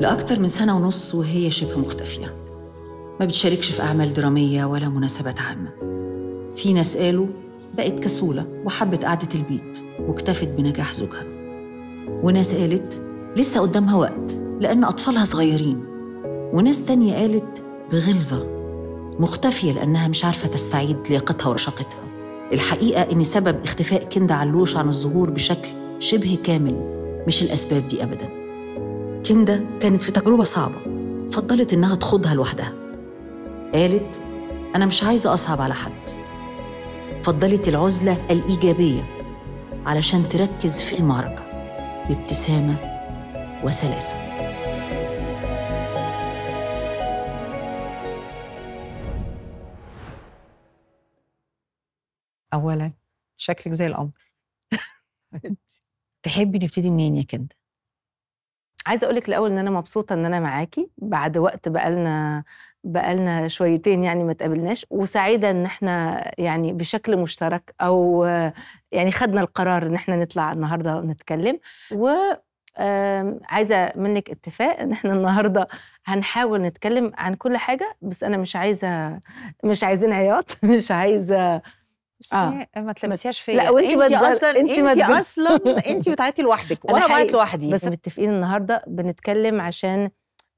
لأكثر من سنة ونص وهي شبه مختفية ما بتشاركش في أعمال درامية ولا مناسبات عامة في ناس قالوا بقت كسولة وحبت قعدة البيت واكتفت بنجاح زوجها وناس قالت لسه قدامها وقت لأن أطفالها صغيرين وناس تانية قالت بغلظة مختفية لأنها مش عارفة تستعيد لياقتها ورشاقتها الحقيقة إن سبب اختفاء كندا علوش عن الظهور بشكل شبه كامل مش الأسباب دي أبداً كندا كانت في تجربة صعبة فضلت إنها تخوضها لوحدها قالت أنا مش عايزة أصعب على حد فضلت العزلة الإيجابية علشان تركز في المعركة بابتسامة وسلاسة أولا شكلك زي القمر تحبي نبتدي منين يا كندا؟ عايزه اقول لك الاول ان انا مبسوطه ان انا معاكي بعد وقت بقالنا بقالنا شويتين يعني ما تقابلناش وسعيده ان احنا يعني بشكل مشترك او يعني خدنا القرار ان احنا نطلع النهارده ونتكلم و عايزه منك اتفاق ان احنا النهارده هنحاول نتكلم عن كل حاجه بس انا مش عايزه مش عايزين عياط مش عايزه آه. آه، ما تلمسيهاش فيا لا وانت انت اصلا انت, انت اصلا انت بتعيطي لوحدك وانا بعيط لوحدي بس متفقين النهارده بنتكلم عشان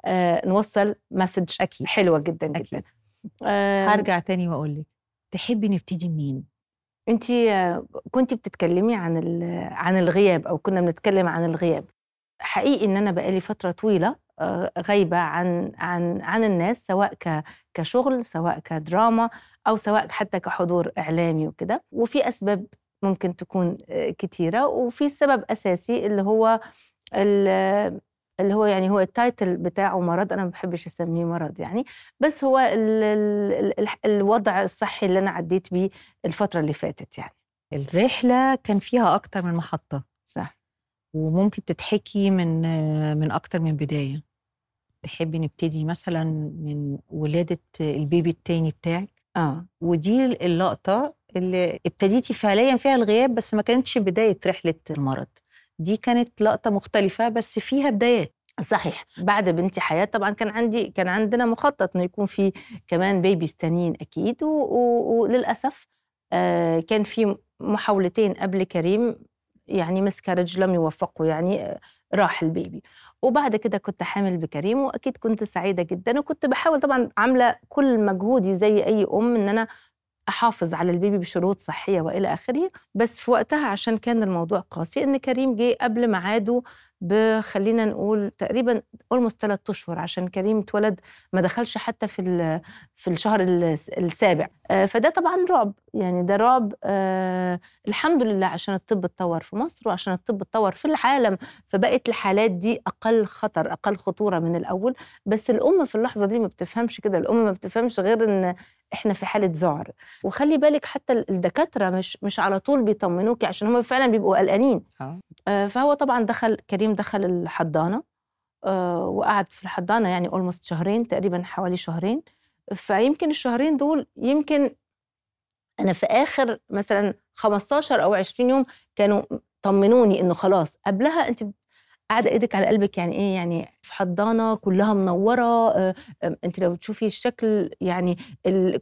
آه نوصل مسج أكيد. حلوه جدا أكيد. جدا آه هرجع تاني واقول لك تحبي نبتدي منين انت آه، كنت بتتكلمي عن عن الغياب او كنا بنتكلم عن الغياب حقيقي ان انا بقالي فتره طويله آه، غايبه عن عن عن الناس سواء كشغل سواء كدراما او سواء حتى كحضور اعلامي وكده وفي اسباب ممكن تكون آه، كتيره وفي سبب اساسي اللي هو اللي هو يعني هو التايتل بتاعه مرض انا ما بحبش اسميه مرض يعني بس هو الـ الـ الوضع الصحي اللي انا عديت بيه الفتره اللي فاتت يعني الرحله كان فيها اكتر من محطه وممكن تتحكي من من اكتر من بدايه تحبي نبتدي مثلا من ولاده البيبي التاني بتاعك اه ودي اللقطه اللي ابتديتي فعليا فيها الغياب بس ما كانتش بدايه رحله المرض دي كانت لقطه مختلفه بس فيها بدايات صحيح بعد بنتي حياة طبعا كان عندي كان عندنا مخطط انه يكون في كمان بيبيز تانيين اكيد وللاسف آه كان في محاولتين قبل كريم يعني مسكرج لم يوفقه يعني آه، راح البيبي وبعد كده كنت حامل بكريم واكيد كنت سعيده جدا وكنت بحاول طبعا عامله كل مجهودي زي اي ام ان انا احافظ على البيبي بشروط صحيه والى اخره بس في وقتها عشان كان الموضوع قاسي ان كريم جه قبل ميعاده بخلينا نقول تقريبا اولموست ثلاث اشهر عشان كريم اتولد ما دخلش حتى في في الشهر السابع آه، فده طبعا رعب يعني ده رعب آه الحمد لله عشان الطب اتطور في مصر وعشان الطب اتطور في العالم فبقت الحالات دي اقل خطر اقل خطوره من الاول بس الام في اللحظه دي ما بتفهمش كده الام ما بتفهمش غير ان احنا في حاله ذعر وخلي بالك حتى الدكاتره مش مش على طول بيطمنوكي عشان هم فعلا بيبقوا قلقانين آه, آه، فهو طبعا دخل كريم دخل الحضانه آه وقعد في الحضانه يعني اولموست شهرين تقريبا حوالي شهرين فيمكن الشهرين دول يمكن انا في اخر مثلا 15 او 20 يوم كانوا طمنوني انه خلاص قبلها انت قاعده ايدك على قلبك يعني ايه يعني في حضانه كلها منوره آه، انت لو تشوفي الشكل يعني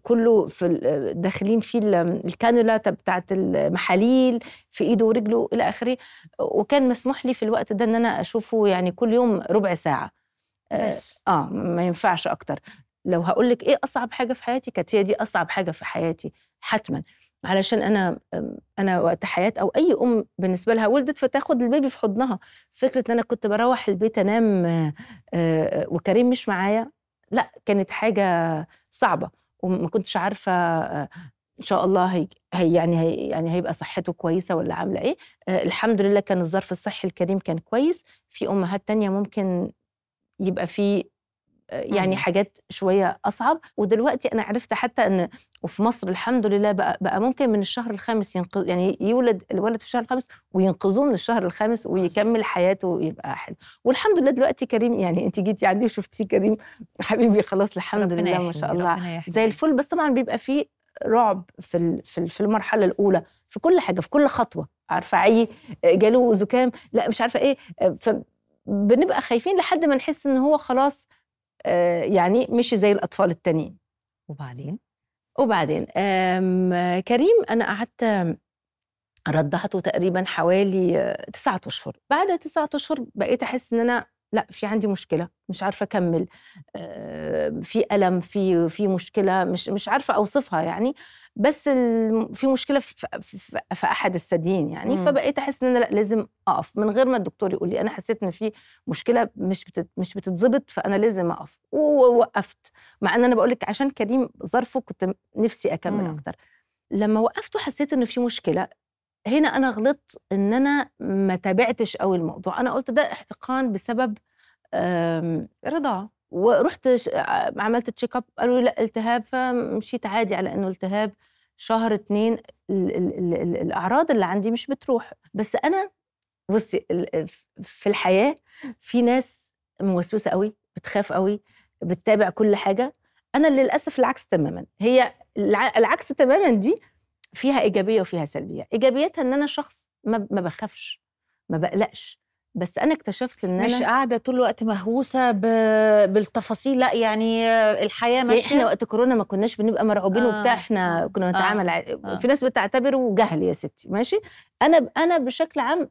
كله في آه، داخلين فيه الكانولا بتاعه المحاليل في ايده ورجله الى اخره وكان مسموح لي في الوقت ده ان انا اشوفه يعني كل يوم ربع ساعه آه، بس اه ما ينفعش اكتر لو هقول لك ايه اصعب حاجه في حياتي كانت هي دي اصعب حاجه في حياتي حتما علشان انا انا وقت حياه او اي ام بالنسبه لها ولدت فتاخد البيبي في حضنها فكره ان انا كنت بروح البيت انام وكريم مش معايا لا كانت حاجه صعبه وما كنتش عارفه ان شاء الله هي, هي يعني هي يعني هيبقى صحته كويسه ولا عامله ايه الحمد لله كان الظرف الصحي الكريم كان كويس في امهات تانية ممكن يبقى في يعني إمم. حاجات شويه اصعب ودلوقتي انا عرفت حتى ان وفي مصر الحمد لله بقى, بقى ممكن من الشهر الخامس ينقذ يعني يولد الولد في الشهر الخامس وينقذوه من الشهر الخامس ويكمل حياته ويبقى حلو والحمد لله دلوقتي كريم يعني انت جيتي عندي وشفتي كريم حبيبي خلاص الحمد لله ما شاء الله زي الفل بس طبعا بيبقى فيه رعب في في المرحله الاولى في كل حاجه في كل خطوه عارفه عي جاله زكام لا مش عارفه ايه فبنبقى خايفين لحد ما نحس ان هو خلاص آه، يعني مشي زي الأطفال التانيين وبعدين؟ وبعدين كريم أنا قعدت رضعته تقريبا حوالي تسعة أشهر بعد تسعة أشهر بقيت أحس إن أنا لا في عندي مشكله مش عارفه اكمل في الم في في مشكله مش مش عارفه اوصفها يعني بس في مشكله في, في, في احد الثديين يعني مم. فبقيت احس ان انا لا لازم اقف من غير ما الدكتور يقول لي انا حسيت ان في مشكله مش بتت مش بتتظبط فانا لازم اقف ووقفت مع ان انا بقول لك عشان كريم ظرفه كنت نفسي اكمل إمم. اكتر لما وقفت وحسيت ان في مشكله هنا انا غلطت ان انا ما تابعتش قوي الموضوع انا قلت ده احتقان بسبب رضا ورحت عملت تشيك اب قالوا لي لا التهاب فمشيت عادي على انه التهاب شهر اتنين الـ الـ الـ الاعراض اللي عندي مش بتروح بس انا بصي في الحياه في ناس موسوسه قوي بتخاف قوي بتتابع كل حاجه انا للاسف العكس تماما هي العكس تماما دي فيها ايجابيه وفيها سلبيه ايجابيتها ان انا شخص ما بخافش ما بقلقش بس انا اكتشفت ان مش انا مش قاعده طول الوقت مهووسه ب... بالتفاصيل لا يعني الحياه إيه، ماشيه احنا وقت كورونا ما كناش بنبقى مرعوبين آه. وبتاع احنا آه، كنا بنتعامل آه. آه. في ناس بتعتبره جهل يا ستي ماشي انا انا بشكل عام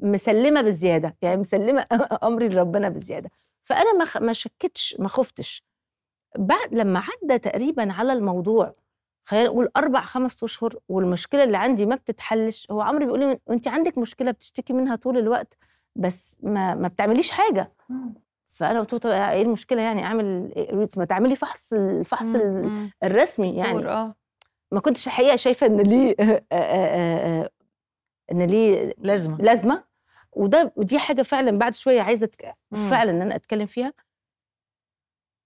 مسلمه بزياده يعني مسلمه امري لربنا بزياده فانا ما ما شكتش ما خفتش بعد لما عدى تقريبا على الموضوع خلينا نقول اربع خمس اشهر والمشكله اللي عندي ما بتتحلش هو عمري بيقول لي انت عندك مشكله بتشتكي منها طول الوقت بس ما ما بتعمليش حاجه فانا قلت له طب ايه المشكله يعني اعمل إيه؟ ما تعملي فحص الفحص الرسمي يعني آه. ما كنتش الحقيقه شايفه ان ليه آه، آه، ان ليه لازمه لازمه وده ودي حاجه فعلا بعد شويه عايزه فعلا ان انا اتكلم فيها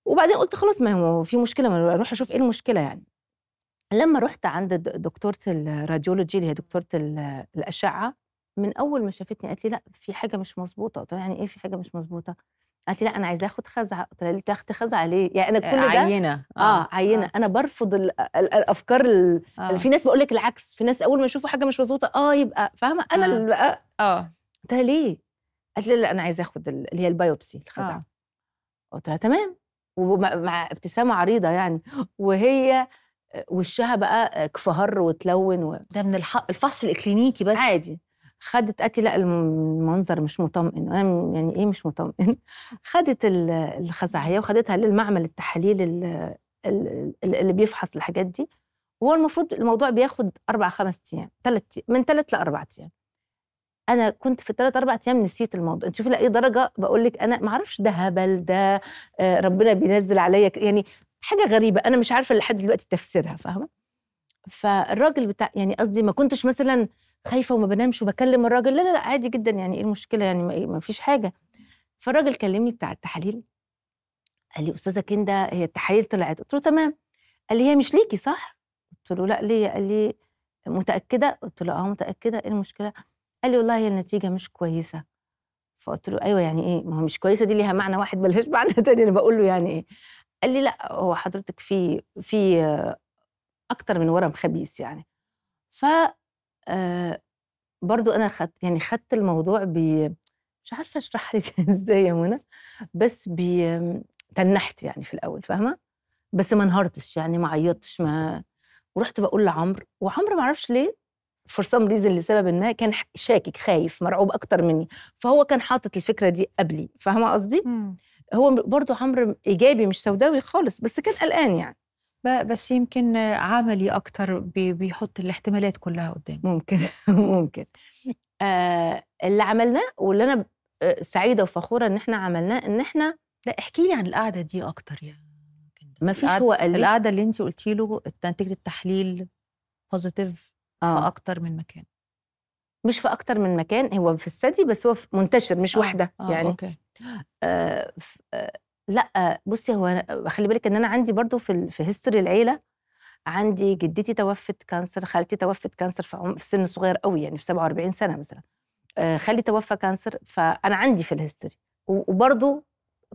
وبعدين قلت خلاص ما هو في مشكله ما اروح اشوف ايه المشكله يعني لما رحت عند دكتورة الراديولوجي اللي هي دكتورة الأشعة من أول ما شافتني قالت لي لا في حاجة مش مظبوطة قلت لها يعني إيه في حاجة مش مظبوطة؟ قالت لي لا أنا عايزة آخد خزعة قلت لها تاخد خزعة ليه؟ يعني أنا كل ده عينة آه, آه عينة آه. أنا برفض الـ الـ الأفكار الـ آه. في ناس بقول لك العكس في ناس أول ما يشوفوا حاجة مش مظبوطة آه يبقى فاهمة أنا آه. اللي بقى آه قلت لها ليه؟ قالت لي لا أنا عايزة آخد اللي هي البايوبسي الخزعة آه. قلت لها تمام ومع ابتسامة عريضة يعني وهي وشها بقى كفهر وتلون و... ده من الحق الفحص الاكلينيكي بس عادي خدت قالت لا المنظر مش مطمئن انا يعني ايه مش مطمئن خدت الخزعيه وخدتها للمعمل التحاليل اللي بيفحص الحاجات دي هو المفروض الموضوع بياخد اربع خمس ايام ثلاث من ثلاث لاربع ايام انا كنت في الثلاث اربع ايام نسيت الموضوع انت شوفي لاي درجه بقول لك انا ما اعرفش ده هبل ده آه، ربنا بينزل عليا يعني حاجه غريبه انا مش عارفه لحد دلوقتي تفسيرها فاهمه فالراجل بتاع يعني قصدي ما كنتش مثلا خايفه وما بنامش وبكلم الراجل لا لا لا عادي جدا يعني ايه المشكله يعني ما إيه، فيش حاجه فالراجل كلمني بتاع التحاليل قال لي استاذه كنده هي التحاليل طلعت قلت له تمام قال لي هي مش ليكي صح قلت له لا ليه قال لي متاكده قلت له اه متاكده ايه المشكله قال لي والله هي النتيجه مش كويسه فقلت له ايوه يعني ايه ما هو مش كويسه دي ليها معنى واحد بلاش معنى تاني انا بقول له يعني ايه قال لي لا هو حضرتك في في اكتر من ورم خبيث يعني ف آه، برضو انا خدت يعني خدت الموضوع ب مش عارفه اشرح لك ازاي يا منى بس تنحت يعني في الاول فاهمه بس ما انهارتش يعني ما عيطتش ما ورحت بقول لعمرو وعمرو ما اعرفش ليه فور سام ريزن لسبب ما كان شاكك خايف مرعوب اكتر مني فهو كان حاطط الفكره دي قبلي فاهمه قصدي هو برضو عمرو ايجابي مش سوداوي خالص بس كان قلقان يعني بس يمكن عملي اكتر بيحط الاحتمالات كلها قدامه ممكن ممكن آه اللي عملناه واللي انا آه، سعيده وفخوره ان احنا عملناه ان احنا لا احكي لي عن القعده دي اكتر يعني ما فيش هو قال القعده اللي انت قلتي له نتيجه التحليل بوزيتيف آه. في اكتر من مكان مش في اكتر من مكان هو في الثدي بس هو منتشر مش آه. واحده آه. يعني أوكي. آه، آه، لا بصي هو آه، خلي بالك ان انا عندي برضو في في هيستوري العيله عندي جدتي توفت كانسر خالتي توفت كانسر في, في سن صغير قوي يعني في 47 سنه مثلا خالي توفى كانسر فانا عندي في الهيستوري وبرضو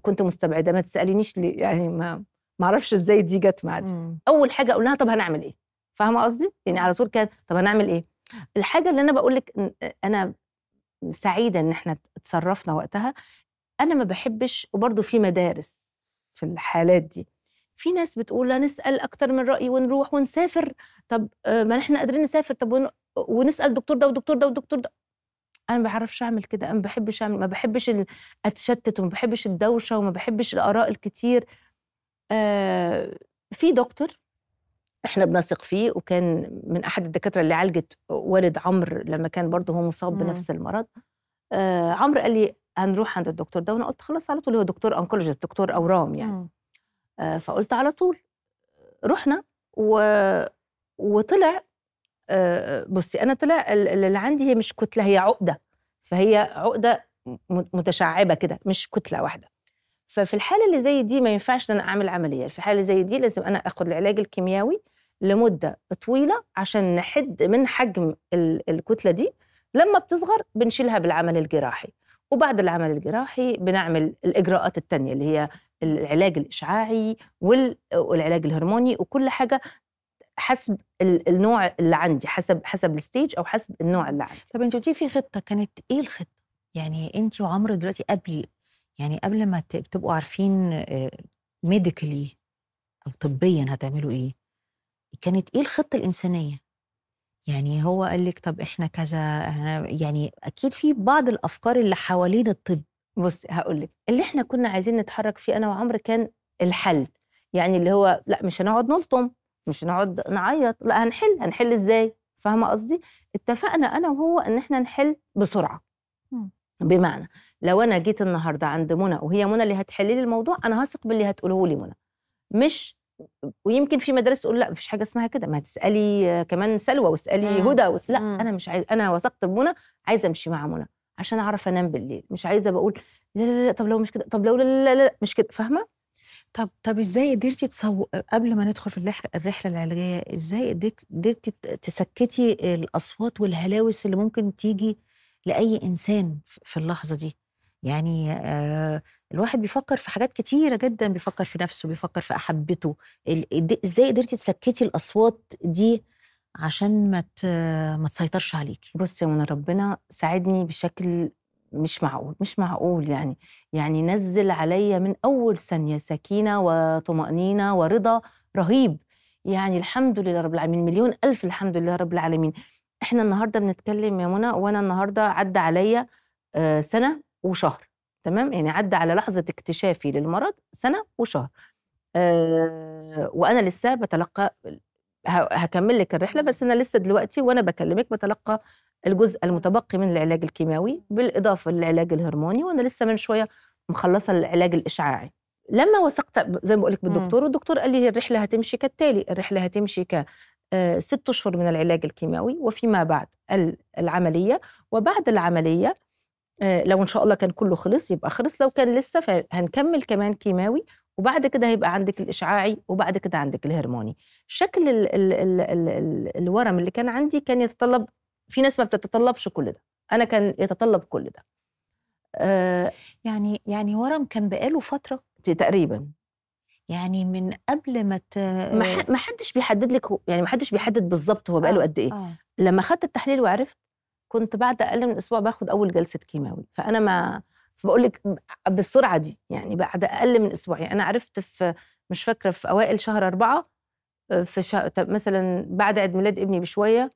كنت مستبعده ما تسالينيش ليه يعني ما ما اعرفش ازاي دي جت معدي إمم. اول حاجه اقول طب هنعمل ايه فاهمه قصدي يعني إمم. على طول كان طب هنعمل ايه الحاجه اللي انا بقول لك انا سعيده ان احنا اتصرفنا وقتها انا ما بحبش وبرضه في مدارس في الحالات دي في ناس بتقول هنسال اكتر من راي ونروح ونسافر طب آه، ما احنا قادرين نسافر طب ونسال دكتور ده ودكتور ده ودكتور ده انا ما بعرفش اعمل كده انا ما بحبش اعمل ما بحبش اتشتت وما بحبش الدوشه وما بحبش الاراء الكتير آه في دكتور احنا بنثق فيه وكان من احد الدكاتره اللي عالجت والد عمرو لما كان برضه هو مصاب مم. بنفس المرض آه عمرو قال لي هنروح عند الدكتور ده وانا قلت خلاص على طول هو دكتور انكولوجيست دكتور اورام يعني آه فقلت على طول رحنا و... وطلع آه بصي انا طلع اللي عندي هي مش كتله هي عقده فهي عقده متشعبه كده مش كتله واحده ففي الحاله اللي زي دي ما ينفعش ان انا اعمل عمليه في الحاله اللي زي دي لازم انا اخد العلاج الكيميائي لمده طويله عشان نحد من حجم الكتله دي لما بتصغر بنشيلها بالعمل الجراحي وبعد العمل الجراحي بنعمل الاجراءات الثانيه اللي هي العلاج الاشعاعي والعلاج الهرموني وكل حاجه حسب النوع اللي عندي حسب حسب الستيج او حسب النوع اللي عندي طب انت قلتي في خطه كانت ايه الخطه يعني انت وعمرو دلوقتي قبل يعني قبل ما تبقوا عارفين ميديكالي آه، او طبيا هتعملوا ايه كانت ايه الخطه الانسانيه يعني هو قال لك طب احنا كذا يعني اكيد في بعض الافكار اللي حوالين الطب بص هقول لك اللي احنا كنا عايزين نتحرك فيه انا وعمرو كان الحل يعني اللي هو لا مش هنقعد نلطم مش هنقعد نعيط لا هنحل هنحل ازاي فاهمه قصدي اتفقنا انا وهو ان احنا نحل بسرعه بمعنى لو انا جيت النهارده عند منى وهي منى اللي هتحل لي الموضوع انا هثق باللي هتقوله لي منى مش ويمكن في مدارس تقول لا مفيش حاجه اسمها كده ما تسالي كمان سلوى واسالي هدى وس... لا مم. انا مش عايز انا وثقت بمنى عايزه امشي مع منى عشان اعرف انام بالليل مش عايزه بقول لا لا لا طب لو مش كده طب لو لا لا لا, لا مش كده فاهمه طب طب ازاي قدرتي تصو قبل ما ندخل في الرحله العلاجيه ازاي قدرتي تسكتي الاصوات والهلاوس اللي ممكن تيجي لاي انسان في اللحظه دي يعني آه الواحد بيفكر في حاجات كتيرة جدا بيفكر في نفسه بيفكر في أحبته إزاي قدرتي تسكتي الأصوات دي عشان ما ما تسيطرش عليكي بصي وانا ربنا ساعدني بشكل مش معقول مش معقول يعني يعني نزل عليا من اول ثانيه سكينه وطمانينه ورضا رهيب يعني الحمد لله رب العالمين مليون الف الحمد لله رب العالمين احنا النهارده بنتكلم يا منى وانا النهارده عدى عليا سنه وشهر تمام يعني عدى على لحظه اكتشافي للمرض سنه وشهر أه وانا لسه بتلقى هكمل لك الرحله بس انا لسه دلوقتي وانا بكلمك بتلقى الجزء المتبقي من العلاج الكيماوي بالاضافه للعلاج الهرموني وانا لسه من شويه مخلصه العلاج الاشعاعي لما وثقت زي ما بقول لك بالدكتور والدكتور قال لي الرحله هتمشي كالتالي الرحله هتمشي ك آه، ست اشهر من العلاج الكيماوي وفيما بعد العمليه وبعد العمليه آه، لو ان شاء الله كان كله خلص يبقى خلص لو كان لسه فهنكمل كمان كيماوي وبعد كده هيبقى عندك الاشعاعي وبعد كده عندك الهرموني شكل ال ال ال الـ الـ الورم اللي كان عندي كان يتطلب في ناس ما بتتطلبش كل ده انا كان يتطلب كل ده آه يعني يعني ورم كان بقاله فتره تقريبا يعني من قبل ما ت... ما حدش بيحدد لك يعني ما حدش بيحدد بالظبط هو بقاله آه قد ايه آه. لما خدت التحليل وعرفت كنت بعد اقل من اسبوع باخد اول جلسه كيماوي فانا ما بقول لك بالسرعه دي يعني بعد اقل من اسبوع يعني انا عرفت في مش فاكره في اوائل شهر أربعة آه، في شهر مثلا بعد عيد ميلاد ابني بشويه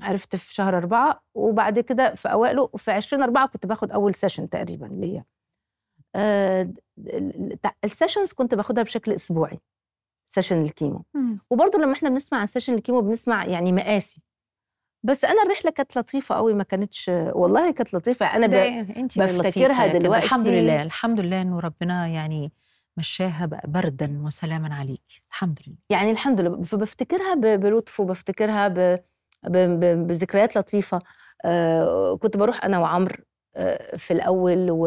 عرفت في شهر أربعة وبعد كده في اوائله في 20 أربعة كنت باخد اول سيشن تقريبا ليا السيشنز آه، كنت باخدها بشكل اسبوعي سيشن الكيمو وبرضه لما احنا بنسمع عن سيشن الكيمو بنسمع يعني مقاسي بس انا الرحله كانت لطيفه قوي ما كانتش والله كانت لطيفه انا ب... انت بفتكرها دلوقتي الحمد لله الحمد لله انه ربنا يعني مشاها بقى بردا وسلاما عليك الحمد لله يعني الحمد لله فبفتكرها بلطف وبفتكرها ب... ب... ب... بذكريات لطيفه آه كنت بروح انا وعمر آه في الاول و...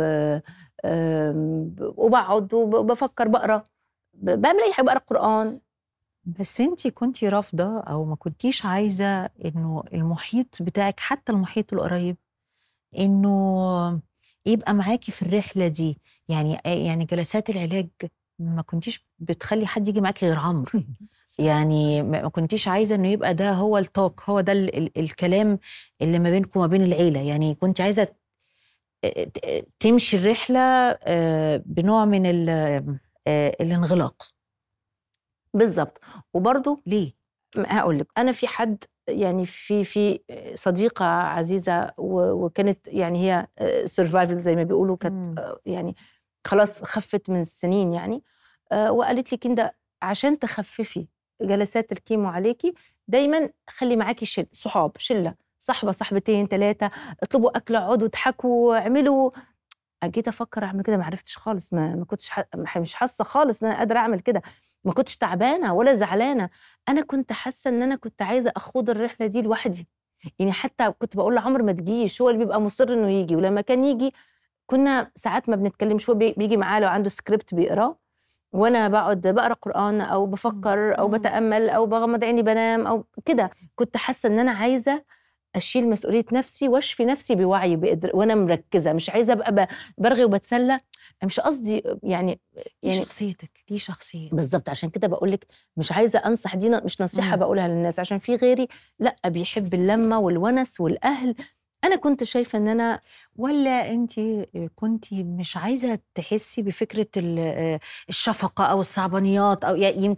آه وبقعد وبفكر بقرا بعمل اي حاجه بقرا قران بس انت كنتي رافضه او ما كنتيش عايزه انه المحيط بتاعك حتى المحيط القريب انه يبقى معاكي في الرحله دي يعني يعني جلسات العلاج ما كنتيش بتخلي حد يجي معاكي غير عمرو يعني ما كنتيش عايزه انه يبقى ده هو التوك هو ده ال ال الكلام اللي ما بينكم وما بين العيله يعني كنت عايزه تمشي الرحله آه، بنوع من آه، الانغلاق بالظبط وبرضه ليه هقول لك انا في حد يعني في في صديقه عزيزه وكانت يعني هي سرفايفل آه، زي ما بيقولوا كانت آه، يعني خلاص خفت من السنين يعني آه، وقالت لي كندا عشان تخففي جلسات الكيمو عليكي دايما خلي معاكي شل صحاب شله صاحبه صاحبتين ثلاثه اطلبوا اكل اقعدوا اضحكوا اعملوا جيت افكر اعمل كده ما عرفتش خالص ما, ما كنتش مش حاسه خالص ان انا قادره اعمل كده ما كنتش تعبانه ولا زعلانه انا كنت حاسه ان انا كنت عايزه اخوض الرحله دي لوحدي يعني حتى كنت بقول لعمر ما تجيش هو اللي بيبقى مصر انه يجي ولما كان يجي كنا ساعات ما بنتكلمش هو بيجي معاه لو عنده سكريبت بيقراه وانا بقعد بقرا قران او بفكر او بتامل او بغمض عيني بنام او كده كنت حاسه ان انا عايزه اشيل مسؤوليه نفسي واشفي نفسي بوعي بقدر وانا مركزه مش عايزه ابقى برغي وبتسلى مش قصدي يعني يعني دي شخصيتك دي شخصيتك بالظبط عشان كده بقول لك مش عايزه انصح دي مش نصيحه مم. بقولها للناس عشان في غيري لا بيحب اللمه والونس والاهل انا كنت شايفه ان انا ولا انت كنت مش عايزه تحسي بفكره آه، الشفقه او الصعبانيات او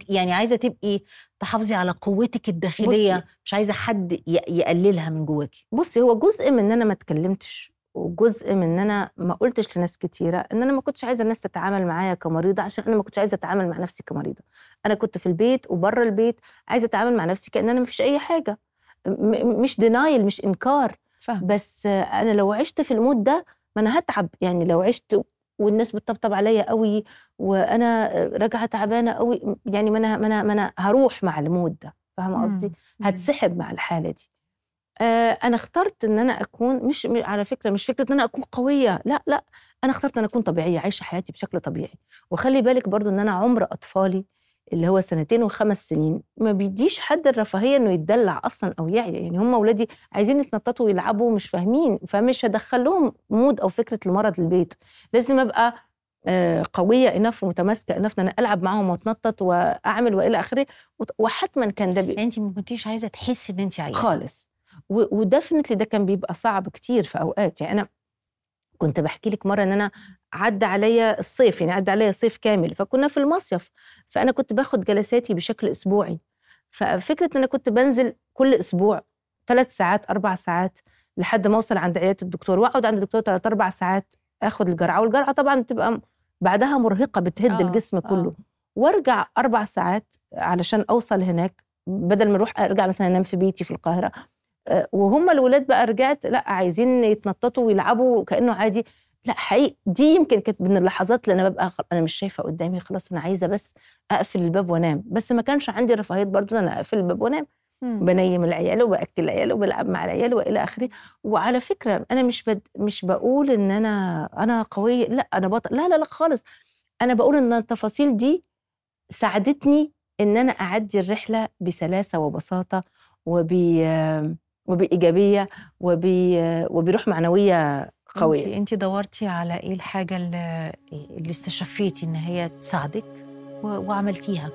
يعني عايزه تبقي تحافظي على قوتك الداخليه بصي. مش عايزه حد يقللها من جواكي بصي هو جزء من ان انا ما اتكلمتش وجزء من ان انا ما قلتش لناس كتيره ان انا ما كنتش عايزه الناس تتعامل معايا كمريضه عشان انا ما كنتش عايزه اتعامل مع نفسي كمريضه انا كنت في البيت وبره البيت عايزه اتعامل مع نفسي كان انا ما فيش اي حاجه مش دينايل مش انكار فهم. بس انا لو عشت في المود ده ما انا هتعب يعني لو عشت والناس بتطبطب عليا قوي وانا راجعه تعبانه قوي يعني ما انا ما انا ما انا هروح مع المود ده فاهمه قصدي هتسحب مع الحاله دي آه انا اخترت ان انا اكون مش على فكره مش فكره ان انا اكون قويه لا لا انا اخترت ان اكون طبيعيه عايشه حياتي بشكل طبيعي وخلي بالك برضو ان انا عمر اطفالي اللي هو سنتين وخمس سنين ما بيديش حد الرفاهيه انه يتدلع اصلا او يعي يعني هم اولادي عايزين يتنططوا ويلعبوا مش فاهمين فمش هدخل لهم مود او فكره المرض البيت لازم ابقى آه، قويه انف ومتماسكه انف ان انا العب معاهم واتنطط واعمل والى اخره وحتما كان ده بي... يعني انت ما كنتيش عايزه تحسي ان انت عايزه خالص ودفنتلي ده كان بيبقى صعب كتير في اوقات يعني انا كنت بحكي لك مره ان انا عدى عليا الصيف يعني عدى عليا صيف كامل فكنا في المصيف فانا كنت باخد جلساتي بشكل اسبوعي ففكره ان انا كنت بنزل كل اسبوع ثلاث ساعات اربع ساعات لحد ما اوصل عند عياده الدكتور واقعد عند الدكتور ثلاث اربع ساعات اخد الجرعه والجرعه طبعا بتبقى بعدها مرهقه بتهد آه الجسم آه. كله آه. وارجع اربع ساعات علشان اوصل هناك بدل ما اروح ارجع مثلا انام في بيتي في القاهره آه، وهم الولاد بقى رجعت لا عايزين يتنططوا ويلعبوا كانه عادي لا حقيقي دي يمكن كانت من اللحظات اللي انا ببقى انا مش شايفه قدامي خلاص انا عايزه بس اقفل الباب وانام بس ما كانش عندي رفاهيه برضو انا اقفل الباب وانام بنيم العيال وباكل العيال وبلعب مع العيال والى اخره وعلى فكره انا مش بد... مش بقول ان انا انا قويه لا انا بطل لا لا لا خالص انا بقول ان التفاصيل دي ساعدتني ان انا اعدي الرحله بسلاسه وبساطه وب وبايجابيه وب... وبروح معنويه قويه انت, انت دورتي على ايه الحاجه اللي, اللي استشفيتي ان هي تساعدك وعملتيها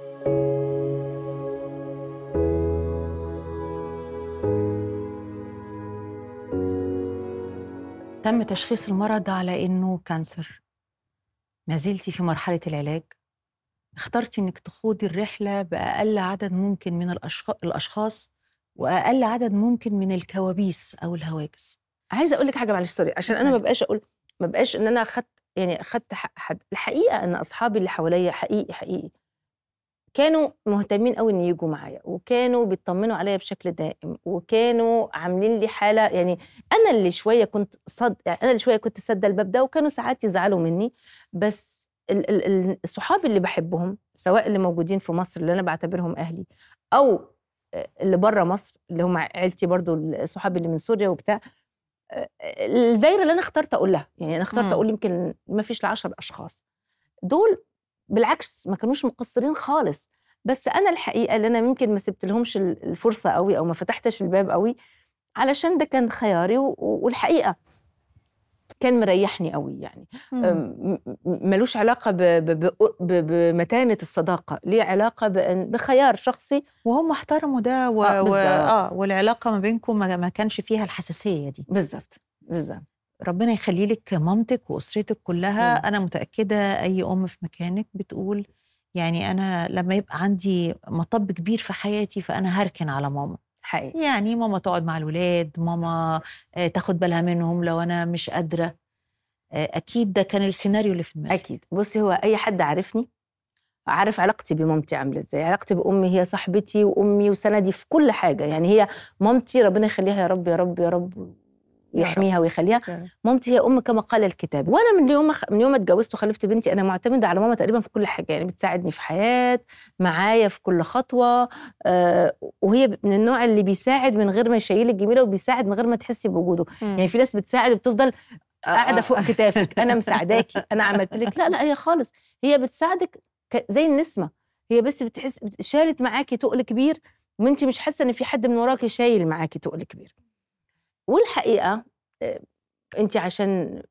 تم تشخيص المرض على انه كانسر ما زلتي في مرحله العلاج اخترتي انك تخوضي الرحله باقل عدد ممكن من الاشخاص واقل عدد ممكن من الكوابيس او الهواجس عايزه اقول لك حاجه معلش سوري عشان انا ما بقاش اقول ما بقاش ان انا اخدت يعني اخدت حق حد الحقيقه ان اصحابي اللي حواليا حقيقي حقيقي كانوا مهتمين قوي ان يجوا معايا وكانوا بيطمنوا عليا بشكل دائم وكانوا عاملين لي حاله يعني انا اللي شويه كنت صد يعني انا اللي شويه كنت سد الباب ده وكانوا ساعات يزعلوا مني بس الصحاب اللي بحبهم سواء اللي موجودين في مصر اللي انا بعتبرهم اهلي او اللي بره مصر اللي هم عيلتي برضو الصحاب اللي من سوريا وبتاع الدايره اللي انا اخترت اقولها يعني انا اخترت اقول يمكن ما فيش ل 10 اشخاص دول بالعكس ما كانوش مقصرين خالص بس انا الحقيقه اللي انا يمكن ما سبت لهمش الفرصه قوي او ما فتحتش الباب قوي علشان ده كان خياري والحقيقه كان مريحني قوي يعني ملوش علاقه بمتانه الصداقه ليه علاقه بأن بخيار شخصي وهم احترموا ده و... آه, و... آه والعلاقه ما بينكم ما كانش فيها الحساسيه دي بالظبط بالظبط ربنا يخلي لك مامتك واسرتك كلها مم. انا متاكده اي ام في مكانك بتقول يعني انا لما يبقى عندي مطب كبير في حياتي فانا هركن على ماما حقيقي يعني ماما تقعد مع الولاد ماما آه، تاخد بالها منهم لو انا مش قادره آه، اكيد ده كان السيناريو اللي في دماغي اكيد بصي هو اي حد عارفني عارف علاقتي بمامتي عامله ازاي علاقتي بامي هي صاحبتي وامي وسندي في كل حاجه يعني هي مامتي ربنا يخليها يا رب يا رب يا رب يحميها ويخليها مامتي هي ام كما قال الكتاب وانا من يوم من يوم ما اتجوزت وخلفت بنتي انا معتمده على ماما تقريبا في كل حاجه يعني بتساعدني في حياه معايا في كل خطوه آه وهي من النوع اللي بيساعد من غير ما يشيل الجميله وبيساعد من غير ما تحسي بوجوده م. يعني في ناس بتساعد وبتفضل آه، قاعده آه. فوق كتافك انا مساعداكي انا عملت لك لا لا هي خالص هي بتساعدك زي النسمه هي بس بتحس شالت معاكي تقل كبير وانت مش حاسه ان في حد من وراكي شايل معاكي تقل كبير والحقيقه انت عشان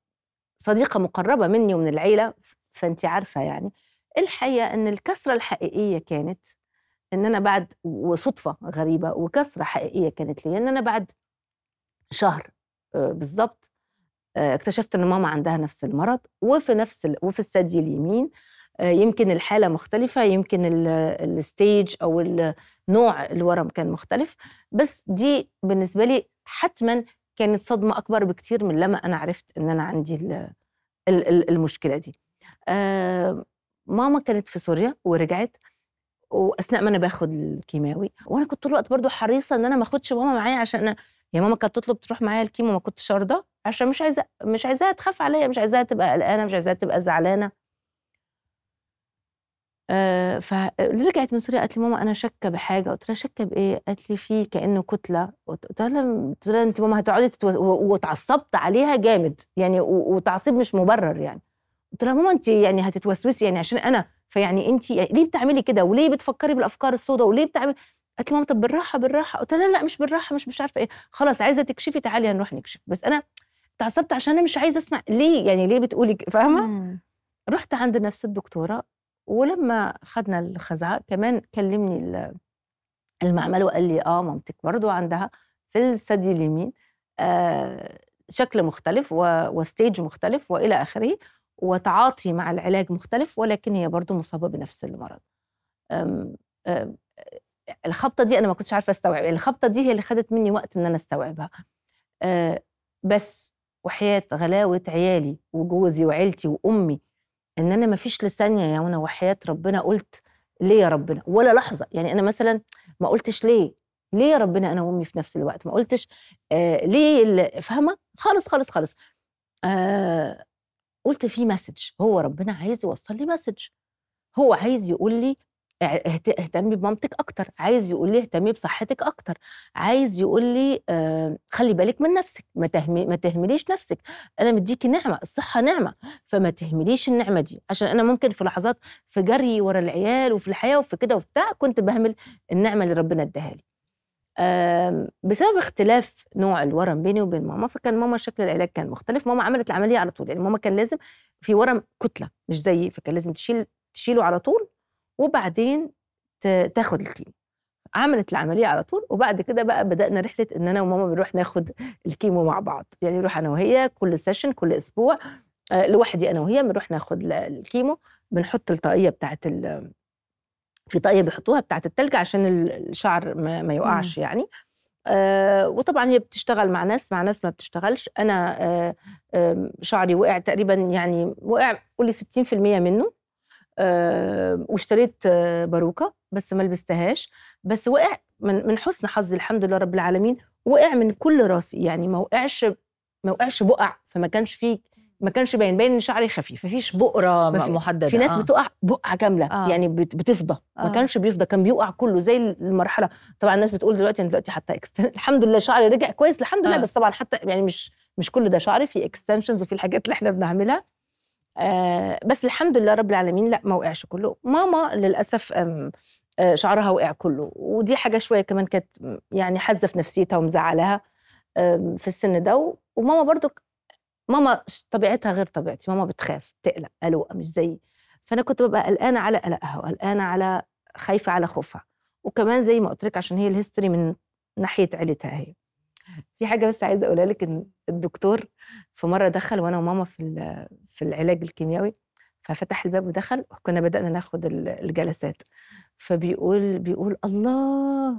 صديقه مقربه مني ومن العيله فانت عارفه يعني الحقيقه ان الكسره الحقيقيه كانت ان انا بعد وصدفه غريبه وكسره حقيقيه كانت لي ان انا بعد شهر بالظبط اكتشفت ان ماما عندها نفس المرض وفي نفس ال... وفي الثدي اليمين يمكن الحاله مختلفه يمكن الستيج او النوع الورم كان مختلف بس دي بالنسبه لي حتما كانت صدمة أكبر بكتير من لما أنا عرفت إن أنا عندي الـ الـ المشكلة دي آه ماما كانت في سوريا ورجعت واثناء ما انا باخد الكيماوي وانا كنت طول الوقت برضو حريصه ان انا ما اخدش ماما معايا عشان انا يا ماما كانت تطلب تروح معايا الكيمو ما كنتش ارضى عشان مش عايزه مش عايزاها تخاف عليا مش عايزاها تبقى قلقانه مش عايزاها تبقى زعلانه آه، فرجعت من سوريا قالت لي ماما انا شاكه بحاجه قلت لها شاكه بايه قالت لي في كانه كتله قلت لها قلت لها انت ماما هتقعدي وتعصبت عليها جامد يعني وتعصيب مش مبرر يعني قلت لها ماما انت يعني هتتوسوسي يعني عشان انا فيعني انت يعني ليه بتعملي كده وليه بتفكري بالافكار السوداء وليه بتعملي قالت لي ماما طب بالراحه بالراحه قلت لها لا مش بالراحه مش مش عارفه ايه خلاص عايزه تكشفي تعالي هنروح نكشف بس انا اتعصبت عشان انا مش عايزه اسمع ليه يعني ليه بتقولي فاهمه رحت عند نفس الدكتوره ولما خدنا الخزعه كمان كلمني المعمل وقال لي اه مامتك برضه عندها في الثدي اليمين آه شكل مختلف و... وستيج مختلف والى اخره وتعاطي مع العلاج مختلف ولكن هي برضه مصابه بنفس المرض آم آم الخبطه دي انا ما كنتش عارفه استوعب الخبطه دي هي اللي خدت مني وقت ان انا استوعبها آه، بس وحياه غلاوه عيالي وجوزي وعيلتي وامي ان انا ما فيش لثانيه يا منى وحياه ربنا قلت ليه يا ربنا ولا لحظه يعني انا مثلا ما قلتش ليه ليه يا ربنا انا وامي في نفس الوقت ما قلتش آه ليه فاهمه خالص خالص خالص آه قلت في مسج هو ربنا عايز يوصل لي مسج هو عايز يقول لي اهتمي بمامتك اكتر عايز يقول لي اهتمي بصحتك اكتر عايز يقول لي آه خلي بالك من نفسك ما, تهمي ما تهمليش نفسك انا مديكي نعمه الصحه نعمه فما تهمليش النعمه دي عشان انا ممكن في لحظات في جري ورا العيال وفي الحياه وفي كده وبتاع كنت بهمل النعمه اللي ربنا اداها لي آه بسبب اختلاف نوع الورم بيني وبين ماما فكان ماما شكل العلاج كان مختلف ماما عملت العمليه على طول يعني ماما كان لازم في ورم كتله مش زيي فكان لازم تشيل تشيله على طول وبعدين تاخد الكيمو عملت العمليه على طول وبعد كده بقى بدانا رحله ان انا وماما بنروح ناخد الكيمو مع بعض يعني نروح انا وهي كل سيشن كل اسبوع آه، لوحدي انا وهي بنروح ناخد الكيمو بنحط الطاقيه ال في طاقيه بيحطوها بتاعت التلج عشان الشعر ما, ما يقعش يعني آه وطبعا هي بتشتغل مع ناس مع ناس ما بتشتغلش انا آه آه شعري وقع تقريبا يعني وقع قولي 60% منه آه، واشتريت آه، باروكه بس ما لبستهاش بس وقع من من حسن حظي الحمد لله رب العالمين وقع من كل راسي يعني ما وقعش ما وقعش بقع فما كانش فيه ما كانش باين باين ان شعري خفيف مفيش بقره مفي... محدده في ناس آه. بتقع بقعه كامله آه. يعني بتفضى آه. ما كانش بيفضى كان بيقع كله زي المرحله طبعا الناس بتقول دلوقتي انا دلوقتي حتى إكستن... الحمد لله شعري رجع كويس الحمد لله آه. بس طبعا حتى يعني مش مش كل ده شعري في اكستنشنز وفي الحاجات اللي احنا بنعملها آه، بس الحمد لله رب العالمين لا ما وقعش كله ماما للاسف آه، شعرها وقع كله ودي حاجه شويه كمان كانت يعني حزه في نفسيتها ومزعلاها في السن ده وماما برضو ماما طبيعتها غير طبيعتي ماما بتخاف تقلق قلقه مش زيي فانا كنت ببقى قلقانه على قلقها وقلقانه على خايفه على خوفها وكمان زي ما قلت لك عشان هي الهيستوري من ناحيه عيلتها هي في حاجه بس عايزه اقولها لك ان الدكتور في مره دخل وانا وماما في في العلاج الكيميائي ففتح الباب ودخل وكنا بدانا ناخد الجلسات فبيقول بيقول الله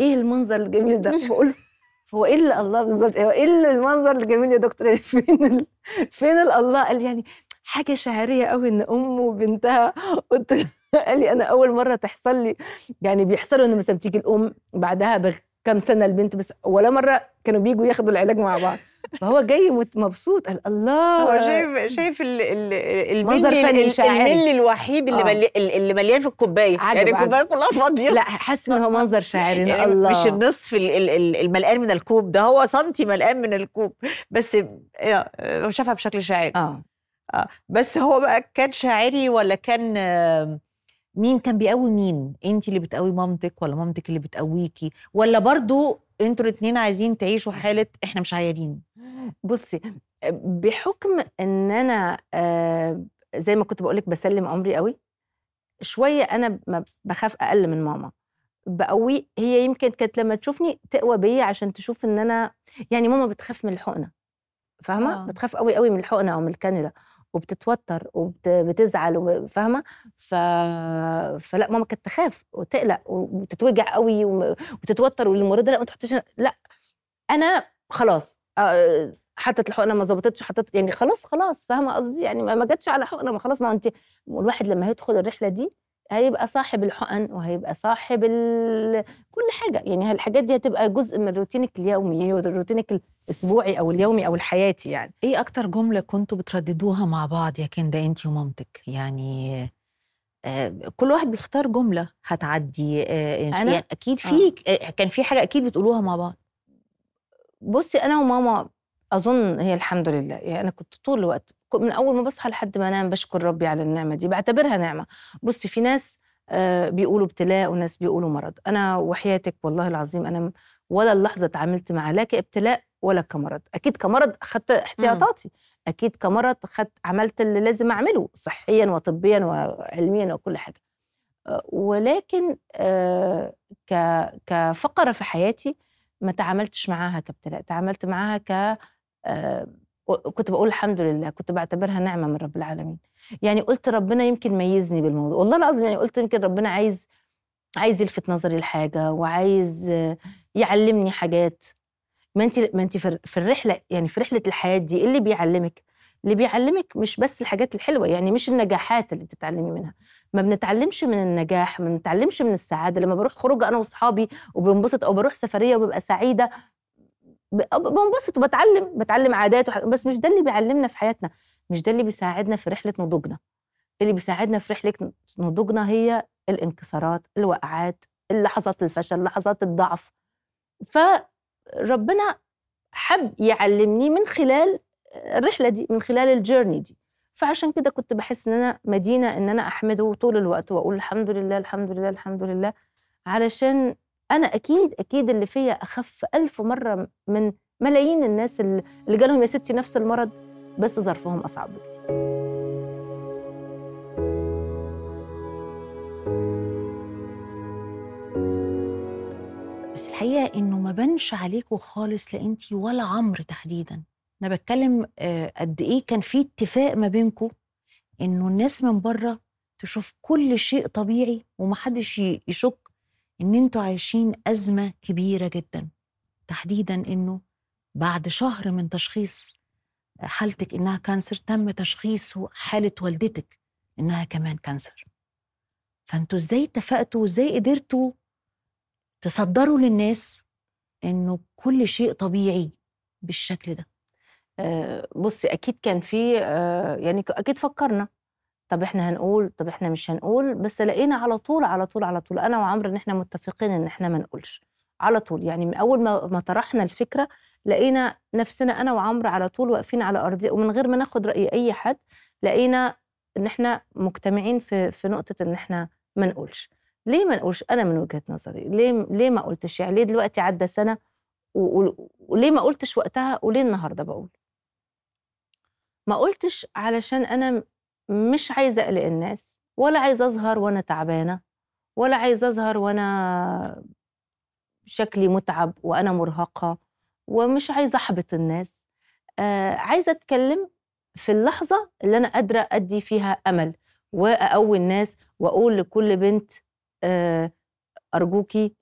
ايه المنظر الجميل ده بقول هو ايه اللي الله بالظبط هو ايه اللي المنظر الجميل يا دكتور يعني فين ال... فين الله قال يعني حاجه شعريه قوي ان ام وبنتها قلت قال لي انا اول مره تحصل لي يعني بيحصلوا ان مثلا تيجي الام بعدها بغ كم سنه البنت بس ولا مره كانوا بيجوا ياخدوا العلاج مع بعض فهو جاي مبسوط قال الله هو شايف شايف الملي الملي الوحيد اللي آه. اللي مليان في الكوبايه يعني الكوبايه كلها فاضيه لا حاسس ان هو منظر شاعري يعني الله مش النصف الملقان من الكوب ده هو سنتي ملقان من الكوب بس شافها بشكل شاعري آه. آه. بس هو بقى كان شاعري ولا كان آه مين كان بيقوي مين انت اللي بتقوي مامتك ولا مامتك اللي بتقويكي ولا برضو انتوا الاثنين عايزين تعيشوا حاله احنا مش عيانين بصي بحكم ان انا آه، زي ما كنت بقولك بسلم امري قوي شويه انا بخاف اقل من ماما بقوي هي يمكن كانت لما تشوفني تقوى بيا عشان تشوف ان انا يعني ماما بتخاف من الحقنه فاهمه آه. بتخاف قوي قوي من الحقنه او من الكانولا وبتتوتر وبتزعل فاهمه ف... فلا ماما كانت تخاف وتقلق وتتوجع قوي وتتوتر والمريضه لا ما تحطيش لا انا خلاص آه، حطت الحقنه ما ظبطتش حطت يعني خلاص خلاص فاهمه قصدي يعني ما جتش على حقنه ما خلاص ما انت الواحد لما هيدخل الرحله دي هيبقى صاحب الحقن وهيبقى صاحب كل حاجه يعني هالحاجات دي هتبقى جزء من روتينك اليومي روتينك الاسبوعي او اليومي او الحياتي يعني ايه اكتر جمله كنتوا بترددوها مع بعض يا كندا انت ومامتك يعني آه كل واحد بيختار جمله هتعدي آه يعني أنا؟ يعني اكيد في آه. آه. كان في حاجه اكيد بتقولوها مع بعض بصي انا وماما اظن هي الحمد لله يعني انا كنت طول الوقت من اول ما بصحى لحد ما انام بشكر ربي على النعمه دي بعتبرها نعمه بصي في ناس آه، بيقولوا ابتلاء وناس بيقولوا مرض انا وحياتك والله العظيم انا ولا اللحظه اتعاملت معاه لا كابتلاء ولا كمرض اكيد كمرض خدت احتياطاتي اكيد كمرض خدت عملت اللي لازم اعمله صحيا وطبيا وعلميا وكل حاجه آه، ولكن آه، كفقره في حياتي ما تعاملتش معاها كابتلاء تعاملت معاها ك وكنت بقول الحمد لله كنت بعتبرها نعمه من رب العالمين يعني قلت ربنا يمكن ميزني بالموضوع والله العظيم يعني قلت يمكن ربنا عايز عايز يلفت نظري لحاجه وعايز يعلمني حاجات ما انت ما انت في الرحله يعني في رحله الحياه دي ايه اللي بيعلمك اللي بيعلمك مش بس الحاجات الحلوه يعني مش النجاحات اللي بتتعلمي منها ما بنتعلمش من النجاح ما بنتعلمش من السعاده لما بروح خروجه انا واصحابي وبنبسط او بروح سفريه وببقى سعيده بنبسط وبتعلم بتعلم عادات وحاجة. بس مش ده اللي بيعلمنا في حياتنا مش ده اللي بيساعدنا في رحله نضوجنا اللي بيساعدنا في رحله نضوجنا هي الانكسارات الوقعات اللحظات الفشل لحظات الضعف فربنا حب يعلمني من خلال الرحله دي من خلال الجيرني دي فعشان كده كنت بحس ان انا مدينه ان انا احمده طول الوقت واقول الحمد لله الحمد لله الحمد لله علشان انا اكيد اكيد اللي فيا اخف ألف مره من ملايين الناس اللي جالهم يا ستي نفس المرض بس ظرفهم اصعب بكتير بس الحقيقه انه ما بنش عليكوا خالص لا انت ولا عمرو تحديدا انا بتكلم آه، قد ايه كان في اتفاق ما بينكوا انه الناس من بره تشوف كل شيء طبيعي ومحدش يشك ان انتوا عايشين ازمه كبيره جدا تحديدا انه بعد شهر من تشخيص حالتك انها كانسر تم تشخيص حاله والدتك انها كمان كانسر فانتوا ازاي اتفقتوا وازاي قدرتوا تصدروا للناس انه كل شيء طبيعي بالشكل ده آه، بصي اكيد كان في آه، يعني اكيد فكرنا طب احنا هنقول طب احنا مش هنقول بس لقينا على طول على طول على طول انا وعمرو ان احنا متفقين ان احنا ما نقولش على طول يعني من اول ما ما طرحنا الفكره لقينا نفسنا انا وعمرو على طول واقفين على ارضيه ومن غير ما ناخد راي اي حد لقينا ان احنا مجتمعين في في نقطه ان احنا ما نقولش ليه ما نقولش انا من وجهه نظري ليه ليه ما قلتش يعني ليه دلوقتي عدى سنه وليه ما قلتش وقتها وليه النهارده بقول ما قلتش علشان انا مش عايزه اقلق الناس ولا عايزه اظهر وانا تعبانه ولا عايزه اظهر وانا شكلي متعب وانا مرهقه ومش عايزه احبط الناس آه عايزه اتكلم في اللحظه اللي انا قادره ادي فيها امل واقوي الناس واقول لكل بنت آه ارجوكي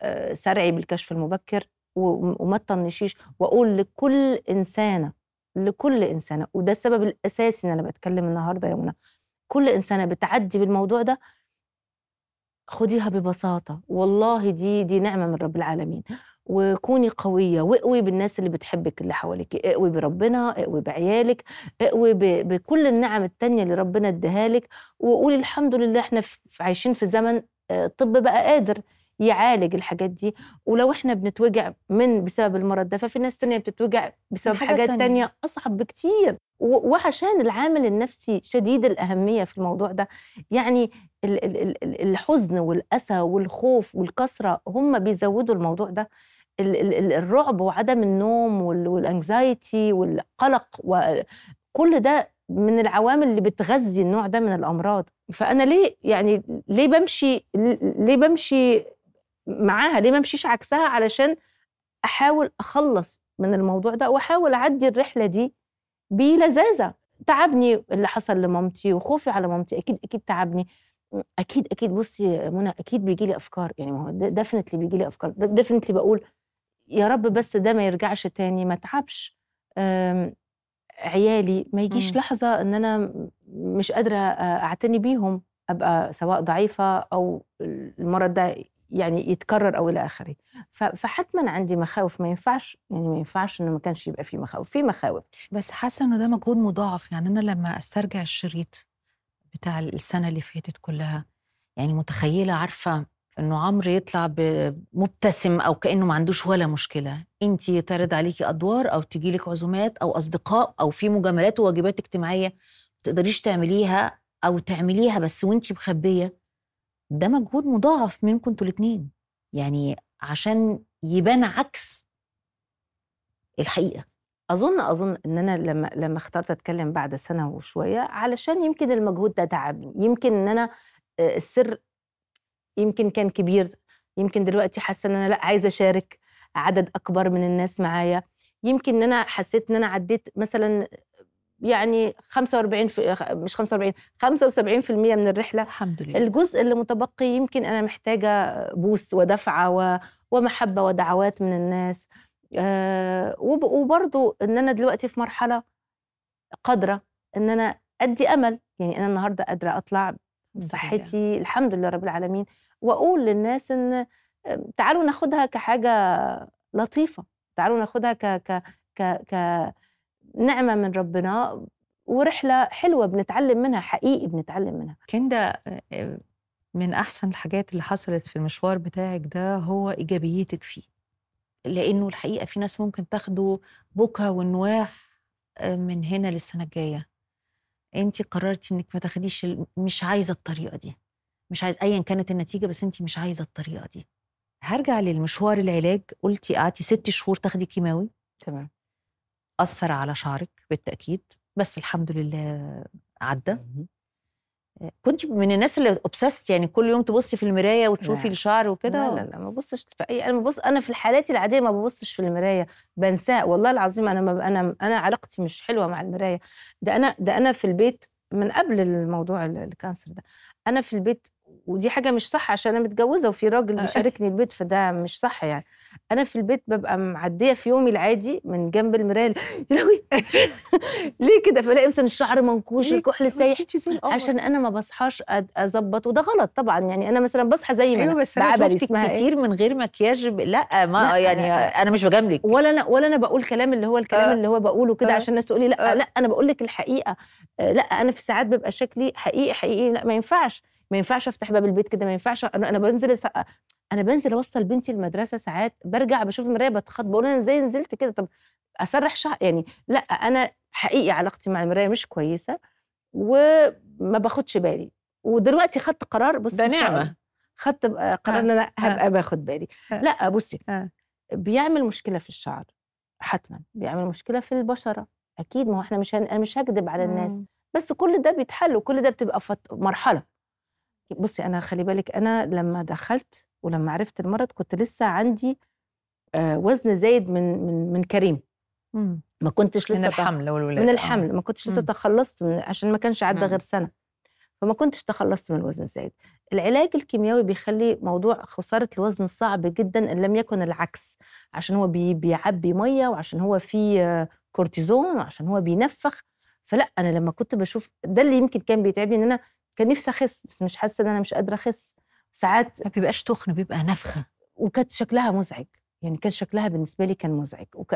آه سرعي بالكشف المبكر وما تطنشيش واقول لكل انسانه لكل انسانه وده السبب الاساسي ان انا بتكلم النهارده يا منى كل انسانه بتعدي بالموضوع ده خديها ببساطه والله دي دي نعمه من رب العالمين وكوني قويه واقوي بالناس اللي بتحبك اللي حواليك اقوي بربنا اقوي بعيالك اقوي بكل النعم التانية اللي ربنا ادهالك لك وقولي الحمد لله احنا عايشين في زمن الطب آه، بقى قادر يعالج الحاجات دي ولو احنا بنتوجع من بسبب المرض ده ففي ناس تانية بتتوجع بسبب حاجات, تانية. تانية أصعب بكتير وعشان العامل النفسي شديد الأهمية في الموضوع ده يعني الحزن والأسى والخوف والكسرة هم بيزودوا الموضوع ده الرعب وعدم النوم والانكزايتي والقلق وكل ده من العوامل اللي بتغذي النوع ده من الامراض فانا ليه يعني ليه بمشي ليه بمشي معاها ليه ما امشيش عكسها علشان احاول اخلص من الموضوع ده واحاول اعدي الرحله دي بلذاذه تعبني اللي حصل لمامتي وخوفي على مامتي اكيد اكيد تعبني اكيد اكيد بصي منى اكيد بيجي لي افكار يعني ما هو ديفنتلي بيجي لي افكار ديفنتلي بقول يا رب بس ده ما يرجعش تاني ما تعبش عيالي ما يجيش م. لحظه ان انا مش قادره اعتني بيهم ابقى سواء ضعيفه او المرض ده يعني يتكرر او الى اخره فحتما عندي مخاوف ما ينفعش يعني ما ينفعش انه ما كانش يبقى في مخاوف في مخاوف بس حاسه انه ده مجهود مضاعف يعني انا لما استرجع الشريط بتاع السنه اللي فاتت كلها يعني متخيله عارفه انه عمرو يطلع مبتسم او كانه ما عندوش ولا مشكله انت يتعرض عليكي ادوار او تجي لك عزومات او اصدقاء او في مجاملات وواجبات اجتماعيه ما تقدريش تعمليها او تعمليها بس وانت مخبيه ده مجهود مضاعف منكم انتوا الاثنين يعني عشان يبان عكس الحقيقه اظن اظن ان انا لما لما اخترت اتكلم بعد سنه وشويه علشان يمكن المجهود ده تعبني يمكن ان انا آه، السر يمكن كان كبير يمكن دلوقتي حاسه ان انا لا عايزه اشارك عدد اكبر من الناس معايا يمكن ان انا حسيت ان انا عديت مثلا يعني 45 في مش 45 75% من الرحله الحمد لله الجزء اللي متبقي يمكن انا محتاجه بوست ودفعه و... ومحبه ودعوات من الناس آه وبرضو ان انا دلوقتي في مرحله قادره ان انا ادي امل يعني انا النهارده قادره اطلع بصحتي الحمد لله رب العالمين واقول للناس ان آه، تعالوا ناخدها كحاجه لطيفه تعالوا ناخدها ك ك ك ك نعمة من ربنا ورحلة حلوة بنتعلم منها حقيقي بنتعلم منها كندا آه، آه، من أحسن الحاجات اللي حصلت في المشوار بتاعك ده هو إيجابيتك فيه لأنه الحقيقة في ناس ممكن تاخده بكى ونواح آه، من هنا للسنة الجاية أنت قررتي إنك ما تاخديش مش عايزة الطريقة دي مش عايز أيا كانت النتيجة بس أنت مش عايزة الطريقة دي هرجع للمشوار العلاج قلتي قعدتي ست شهور تاخدي كيماوي تمام أثر على شعرك بالتأكيد بس الحمد لله عدى آه، كنت من الناس اللي اوبسست يعني كل يوم تبصي في المرايه وتشوفي لا. الشعر وكده لا لا لا ما ببصش في اي انا ببص انا في حالاتي العاديه ما ببصش في المرايه بنساه والله العظيم انا ما انا انا علاقتي مش حلوه مع المرايه ده انا ده انا في البيت من قبل الموضوع الكانسر ده انا في البيت ودي حاجه مش صح عشان انا متجوزه وفي راجل آه. بيشاركني البيت فده مش صح يعني انا في البيت ببقى معديه في يومي العادي من جنب المرايه يا لهوي ليه كده فلاقي مثلا الشعر منكوش الكحل سايح عشان انا ما بصحاش اظبط وده غلط طبعا يعني انا مثلا بصحى زي ما ايوه بس انا شفتك إيه؟ كتير من غير مكياج لا ما لا يعني أنا, انا مش بجاملك ولا انا ولا انا بقول كلام اللي هو الكلام أه اللي هو بقوله كده أه عشان الناس تقول لي لا أه لا انا بقول لك الحقيقه آه، لا انا في ساعات ببقى شكلي حقيقي حقيقي لا ما ينفعش ما ينفعش افتح باب البيت كده ما ينفعش انا انا بنزل انا بنزل اوصل بنتي المدرسه ساعات برجع بشوف المرايه بتخض بقول انا ازاي نزلت كده طب اسرح شعر يعني لا انا حقيقي علاقتي مع المرايه مش كويسه وما باخدش بالي ودلوقتي خدت قرار بصي ده نعمه خدت قرار آه. ان انا آه. هبقى باخد بالي آه. لا بصي بيعمل مشكله في الشعر حتما بيعمل مشكله في البشره اكيد ما هو احنا مش هن... انا مش هكذب على الناس بس كل ده بيتحل وكل ده بتبقى فت... مرحله بصي انا خلي بالك انا لما دخلت ولما عرفت المرض كنت لسه عندي وزن زايد من من من كريم إمم. ما كنتش لسه من الحمل والولاده من آه. الحمل ما كنتش لسه إمم. تخلصت من عشان ما كانش عدى إمم. غير سنه فما كنتش تخلصت من الوزن الزايد العلاج الكيميائي بيخلي موضوع خساره الوزن صعب جدا ان لم يكن العكس عشان هو بيعبي ميه وعشان هو فيه كورتيزون وعشان هو بينفخ فلا انا لما كنت بشوف ده اللي يمكن كان بيتعبني ان انا كان نفسي اخس بس مش حاسه ان انا مش قادره اخس ساعات ما بيبقاش تخن بيبقى نفخه وكانت شكلها مزعج يعني كان شكلها بالنسبه لي كان مزعج وك...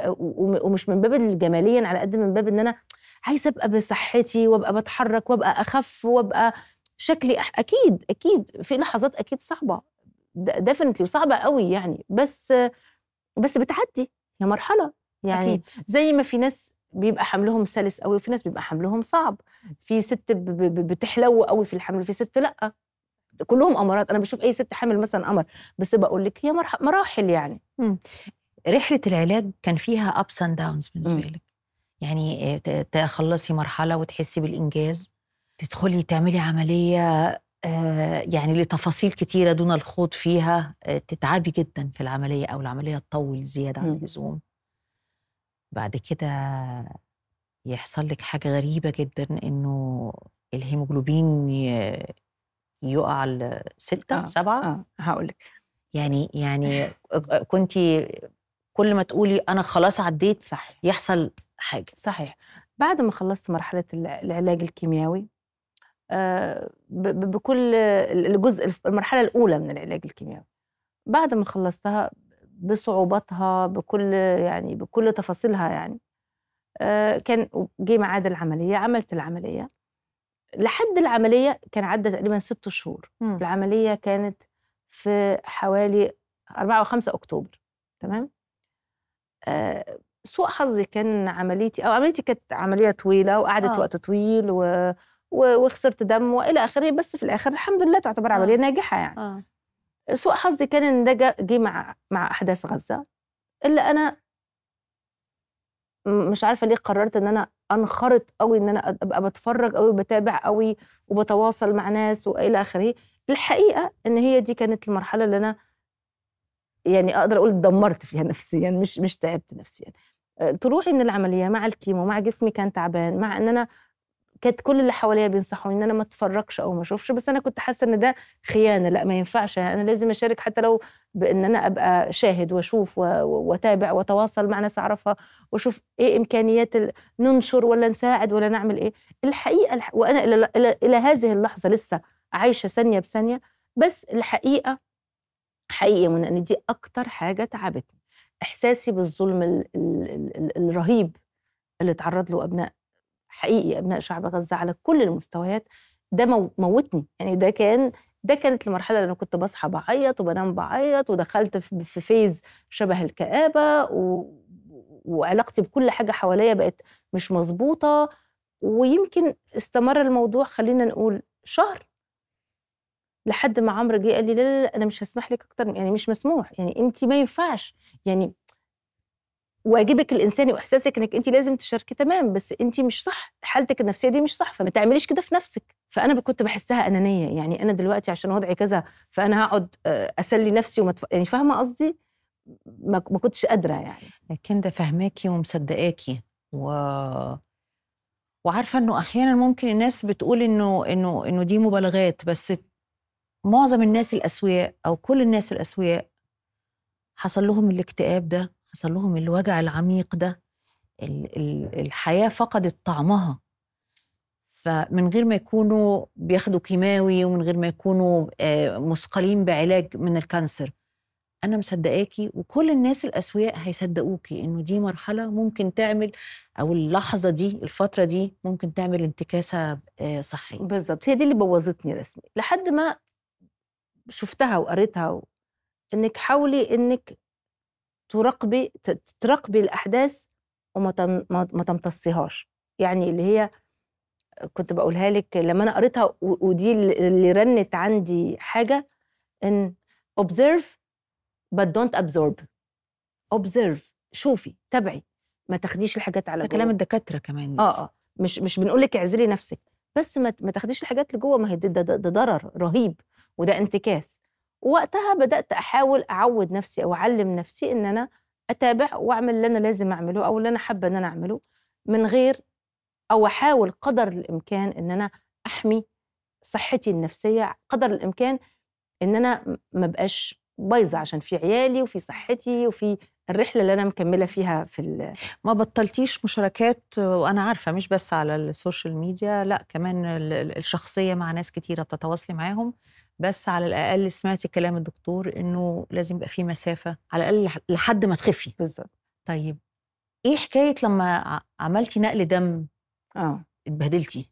ومش من باب الجماليا على قد من باب ان انا عايزه ابقى بصحتي وابقى بتحرك وابقى اخف وابقى شكلي أح... اكيد اكيد في لحظات اكيد صعبه ديفنتلي وصعبه قوي يعني بس بس بتعدي هي مرحله يعني أكيد. زي ما في ناس بيبقى حملهم سلس قوي وفي ناس بيبقى حملهم صعب في ست بتحلو قوي في الحمل في ست لا كلهم امراض انا بشوف اي ست حامل مثلا امر بس بقول لك هي مراحل يعني رحله العلاج كان فيها ابس اند داونز بالنسبه لك يعني آه، تخلصي مرحله وتحسي بالانجاز تدخلي تعملي عمليه آه، يعني لتفاصيل كتيره دون الخوض فيها آه، تتعبي جدا في العمليه او العمليه تطول زياده عن اللزوم بعد كده يحصل لك حاجة غريبة جدا إنه الهيموجلوبين يقع لستة آه سبعة آه هقول لك يعني يعني كنت كل ما تقولي أنا خلاص عديت صحيح. يحصل حاجة صحيح بعد ما خلصت مرحلة العلاج الكيميائي آه، بكل الجزء المرحلة الأولى من العلاج الكيميائي بعد ما خلصتها بصعوباتها بكل يعني بكل تفاصيلها يعني آه، كان جه ميعاد العمليه عملت العمليه لحد العمليه كان عدى تقريبا ست شهور م. العمليه كانت في حوالي 4 و5 اكتوبر تمام آه، سوء حظي كان عمليتي او عمليتي كانت عمليه طويله وقعدت آه. وقت طويل و... و... وخسرت دم والى اخره بس في الاخر الحمد لله تعتبر آه. عمليه آه. ناجحه يعني آه. سوء حظي كان ان ده جه مع مع احداث غزه اللي انا مش عارفه ليه قررت ان انا انخرط قوي ان انا ابقى بتفرج قوي وبتابع قوي وبتواصل مع ناس والى اخره الحقيقه ان هي دي كانت المرحله اللي انا يعني اقدر اقول اتدمرت فيها نفسيا يعني مش مش تعبت نفسيا يعني. طلوعي من العمليه مع الكيمو مع جسمي كان تعبان مع ان انا كانت كل اللي حواليا بينصحوني ان انا ما اتفرجش او ما اشوفش بس انا كنت حاسه ان ده خيانه لا ما ينفعش يعني انا لازم اشارك حتى لو بان انا ابقى شاهد واشوف واتابع واتواصل مع ناس اعرفها واشوف ايه امكانيات ننشر ولا نساعد ولا نعمل ايه الحقيقه الح... وانا الى الى, إلى هذه اللحظه لسه عايشه ثانيه بثانيه بس الحقيقه حقيقه من ان دي اكتر حاجه تعبتني احساسي بالظلم ال... ال... ال... الرهيب اللي تعرض له ابناء حقيقي ابناء شعب غزه على كل المستويات ده موتني يعني ده كان ده كانت المرحله اللي انا كنت بصحى بعيط وبنام بعيط ودخلت في فيز شبه الكابه و... وعلاقتي بكل حاجه حواليا بقت مش مظبوطه ويمكن استمر الموضوع خلينا نقول شهر لحد ما عمرو جه قال لي لا لا لا انا مش هسمح لك اكتر يعني مش مسموح يعني انت ما ينفعش يعني واجبك الانساني واحساسك انك انت لازم تشاركي تمام بس انت مش صح حالتك النفسيه دي مش صح فما تعمليش كده في نفسك فانا كنت بحسها انانيه يعني انا دلوقتي عشان وضعي كذا فانا هقعد آه، اسلي نفسي ومتف... يعني فاهمه قصدي ما كنتش قادره يعني لكن ده فهماكي ومصدقاكي و وعارفه انه احيانا ممكن الناس بتقول انه انه انه دي مبالغات بس معظم الناس الاسوياء او كل الناس الاسوياء حصل لهم الاكتئاب ده حصل لهم الوجع العميق ده الحياة فقدت طعمها فمن غير ما يكونوا بياخدوا كيماوي ومن غير ما يكونوا آه، مثقلين بعلاج من الكانسر أنا مصدقاكي وكل الناس الأسوياء هيصدقوكي إنه دي مرحلة ممكن تعمل أو اللحظة دي الفترة دي ممكن تعمل انتكاسة آه، صحية بالظبط هي دي اللي بوظتني رسمي لحد ما شفتها وقريتها و... إنك حاولي إنك تراقبي تراقبي الاحداث وما ما تمتصيهاش يعني اللي هي كنت بقولها لك لما انا قريتها ودي اللي رنت عندي حاجه ان observe but don't absorb observe شوفي تابعي ما تاخديش الحاجات على ده كلام الدكاتره كمان اه اه مش مش بنقول لك اعزلي نفسك بس ما تاخديش الحاجات لجوه ما هي ده, ده, ده ضرر رهيب وده انتكاس وقتها بدات احاول اعود نفسي او اعلم نفسي ان انا اتابع واعمل اللي انا لازم اعمله او اللي انا حابه ان انا اعمله من غير او احاول قدر الامكان ان انا احمي صحتي النفسيه قدر الامكان ان انا ما بقاش بايظه عشان في عيالي وفي صحتي وفي الرحله اللي انا مكمله فيها في ما بطلتيش مشاركات وانا عارفه مش بس على السوشيال ميديا لا كمان الشخصيه مع ناس كتيره بتتواصلي معاهم بس على الاقل سمعت كلام الدكتور انه لازم يبقى في مسافه على الاقل لحد ما تخفي بالظبط طيب ايه حكايه لما عملتي نقل دم اه اتبهدلتي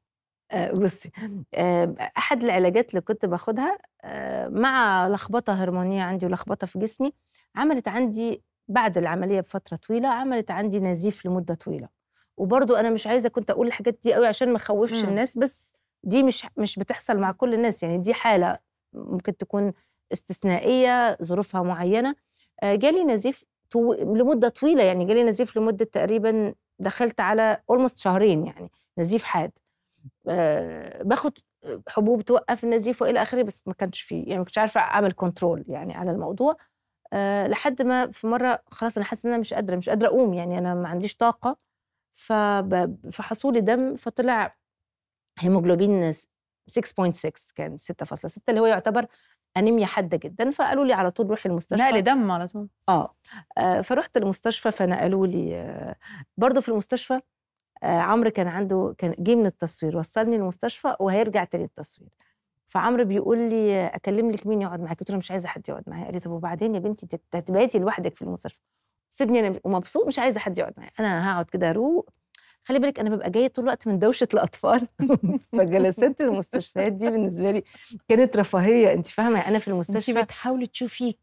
آه بصي آه احد العلاجات اللي كنت باخدها آه مع لخبطه هرمونيه عندي ولخبطه في جسمي عملت عندي بعد العمليه بفتره طويله عملت عندي نزيف لمده طويله وبرضو انا مش عايزه كنت اقول الحاجات دي قوي عشان ما اخوفش إمم. الناس بس دي مش مش بتحصل مع كل الناس يعني دي حاله ممكن تكون استثنائيه ظروفها معينه آه، جالي نزيف طو... لمده طويله يعني جالي نزيف لمده تقريبا دخلت على اولموست شهرين يعني نزيف حاد آه، باخد حبوب توقف النزيف والى اخره بس ما كانش فيه يعني ما كنتش عارفه اعمل كنترول يعني على الموضوع آه، لحد ما في مره خلاص انا حاسه ان انا مش قادره مش قادره اقوم يعني انا ما عنديش طاقه فحصولي دم فطلع هيموجلوبين 6.6 كان 6.6 اللي هو يعتبر انيميا حاده جدا فقالوا لي على طول روحي المستشفى نقل دم على طول اه, آه، فرحت المستشفى فنقلوا لي آه، برضه في المستشفى آه، عمرو كان عنده كان جه من التصوير وصلني المستشفى وهيرجع تاني التصوير فعمرو بيقول لي اكلم لك مين يقعد معاك قلت له مش عايزه حد يقعد معايا قال لي طب وبعدين يا بنتي انت لوحدك في المستشفى سيبني انا ومبسوط مش عايزه حد يقعد معايا انا هقعد كده اروق خلي بالك انا ببقى جايه طول الوقت من دوشه الاطفال فجلسات المستشفيات دي بالنسبه لي كانت رفاهيه انت فاهمه يعني انا في المستشفى انت بتحاولي تشوفي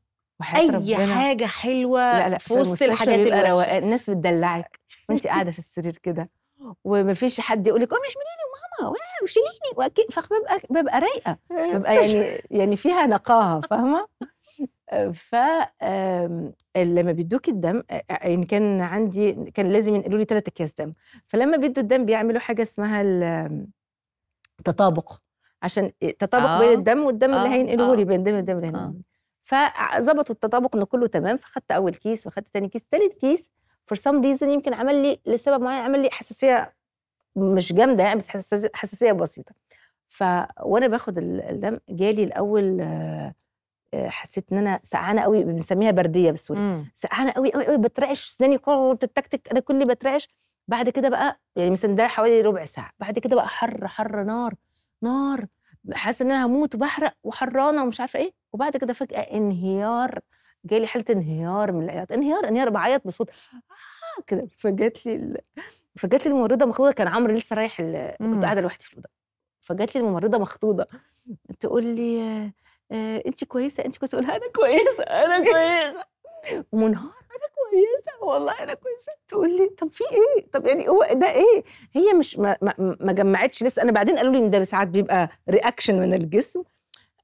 اي ربنا. حاجه حلوه لا لا في وسط الحاجات اللي الناس بتدلعك وانت قاعده في السرير كده ومفيش حد يقول لك قومي احمليني لي ماما وشيليني واكيد فببقى ببقى رايقه ببقى يعني يعني فيها نقاهه فاهمه ف آمم، لما بيدوك الدم يعني كان عندي كان لازم ينقلوا لي ثلاث اكياس دم فلما بيدوا الدم بيعملوا حاجه اسمها التطابق آمم، عشان تطابق آه. بين الدم والدم آه. اللي هينقلوه لي آه. بين الدم والدم اللي هينقلوه آه. فظبطوا التطابق ان كله تمام فاخدت اول كيس واخدت ثاني كيس ثالث كيس فور سام ريزن يمكن عمل لي لسبب معين عمل لي حساسيه مش جامده يعني بس حساسيه بسيطه ف وانا باخد الدم جالي الاول آه، حسيت ان انا سقعانه قوي بنسميها برديه بالسوري سقعانه قوي قوي قوي بترعش اسناني التكتك انا كل بترعش بعد كده بقى يعني مثلا ده حوالي ربع ساعه بعد كده بقى حر حر نار نار حاسه ان انا هموت وبحرق وحرانه ومش عارفه ايه وبعد كده فجاه انهيار جالي حاله انهيار من العياط انهيار انهيار بعيط بصوت آه كده فجات لي فجات لي الممرضه مخطوطه كان عمرو لسه رايح ال... كنت قاعده لوحدي في الاوضه فجات لي الممرضه مخطوطه تقول لي آه، انت كويسه انت كويسه اقول انا كويسه انا كويسه منهار انا كويسه والله انا كويسه تقول لي طب في ايه طب يعني هو ده ايه هي مش ما, ما, ما جمعتش لسه انا بعدين قالوا لي ان ده ساعات بيبقى رياكشن من الجسم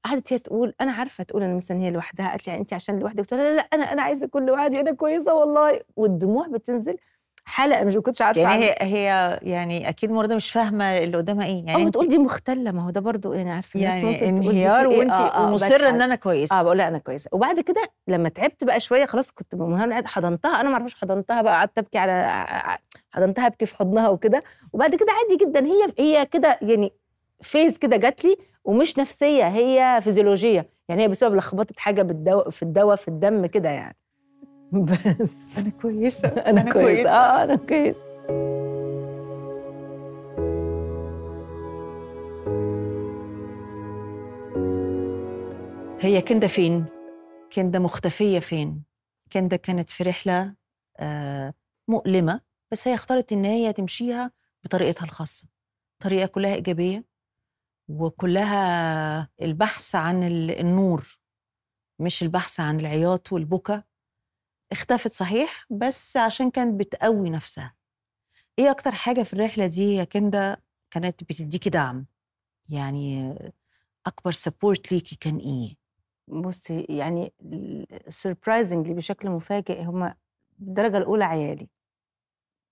قعدت هي تقول انا عارفه تقول انا مثلا هي لوحدها قالت لي يعني انت عشان لوحدك قلت لها لا لا انا انا عايزه كل لوحدي انا كويسه والله والدموع بتنزل حلقه مش كنتش عارفه يعني هي هي يعني اكيد مرضى مش فاهمه اللي قدامها ايه يعني او بتقول دي مختله ما هو ده برضو يعني عارفه يعني انهيار إيه، وانت آه آه مصره ان انا كويسه اه بقول انا كويسه وبعد كده لما تعبت بقى شويه خلاص كنت حضنتها انا ما اعرفش حضنتها بقى قعدت ابكي على حضنتها ابكي في حضنها وكده وبعد كده عادي جدا هي هي كده يعني فيز كده جات لي ومش نفسيه هي فيزيولوجيه يعني هي بسبب لخبطه حاجه بالدواء في الدواء في الدم كده يعني بس انا كويسه انا, كويسة. اه انا كويسه هي كندا فين؟ كندا مختفية فين؟ كندا كانت في رحلة آه، مؤلمة بس هي اختارت إن هي تمشيها بطريقتها الخاصة طريقة كلها إيجابية وكلها البحث عن النور مش البحث عن العياط والبكا اختفت صحيح بس عشان كانت بتقوي نفسها ايه اكتر حاجه في الرحله دي يا كندا كانت بتديكي دعم يعني اكبر سبورت ليكي كان ايه بصي يعني سربرايزنجلي بشكل مفاجئ هما الدرجه الاولى عيالي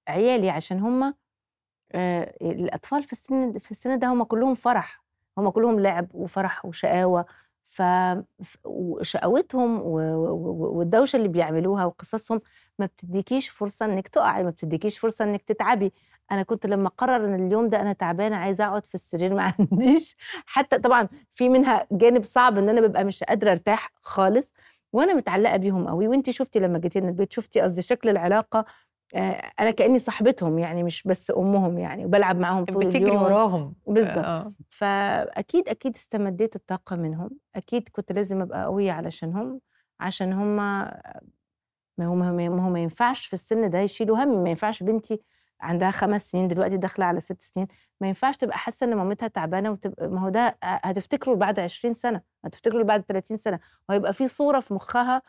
عيالي عشان هما آه، الاطفال في السن في السن ده هما كلهم فرح هما كلهم لعب وفرح وشقاوه ف وشقاوتهم والدوشه اللي بيعملوها وقصصهم ما بتديكيش فرصه انك تقعي ما بتديكيش فرصه انك تتعبي انا كنت لما اقرر ان اليوم ده انا تعبانه عايزه اقعد في السرير ما عنديش حتى طبعا في منها جانب صعب ان انا ببقى مش قادره ارتاح خالص وانا متعلقه بيهم قوي وانت شفتي لما جيتي لنا البيت شفتي قصدي شكل العلاقه آه، انا كاني صاحبتهم يعني مش بس امهم يعني وبلعب معاهم طول بتجري اليوم بتجري وراهم بالظبط آه. فاكيد اكيد استمديت الطاقه منهم اكيد كنت لازم ابقى قويه علشانهم عشان هم ما هو ما هو ما ينفعش في السن ده يشيلوا هم ما ينفعش بنتي عندها خمس سنين دلوقتي داخله على ست سنين ما ينفعش تبقى حاسه ان مامتها تعبانه وتبقى ما هو ده آه، هتفتكره بعد 20 سنه هتفتكره بعد 30 سنه وهيبقى في صوره في مخها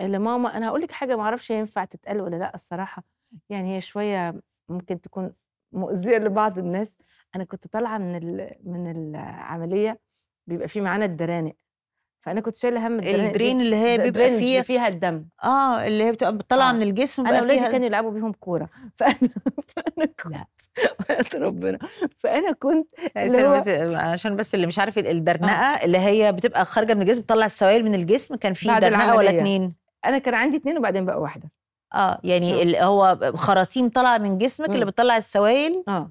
لماما انا هقول لك حاجه ما اعرفش ينفع تتقال ولا لا الصراحه يعني هي شوية ممكن تكون مؤذية لبعض الناس أنا كنت طالعة من ال... من العملية بيبقى في معانا الدرانق فانا كنت شايله هم الدرين اللي هي بيبقى فيها فيها الدم اه اللي هي بتبقى طالعه آه. من الجسم انا اولادي كانوا يلعبوا بيهم كوره فانا فانا كنت لا. ربنا فانا كنت هو... بس عشان بس اللي مش عارف الدرنقه آه. اللي هي بتبقى خارجه من الجسم بتطلع السوائل من الجسم كان في درنقه العملية. ولا اتنين انا كان عندي اتنين وبعدين بقى واحده اه يعني آه. هو خراطيم طالعه من جسمك اللي بتطلع السوائل اه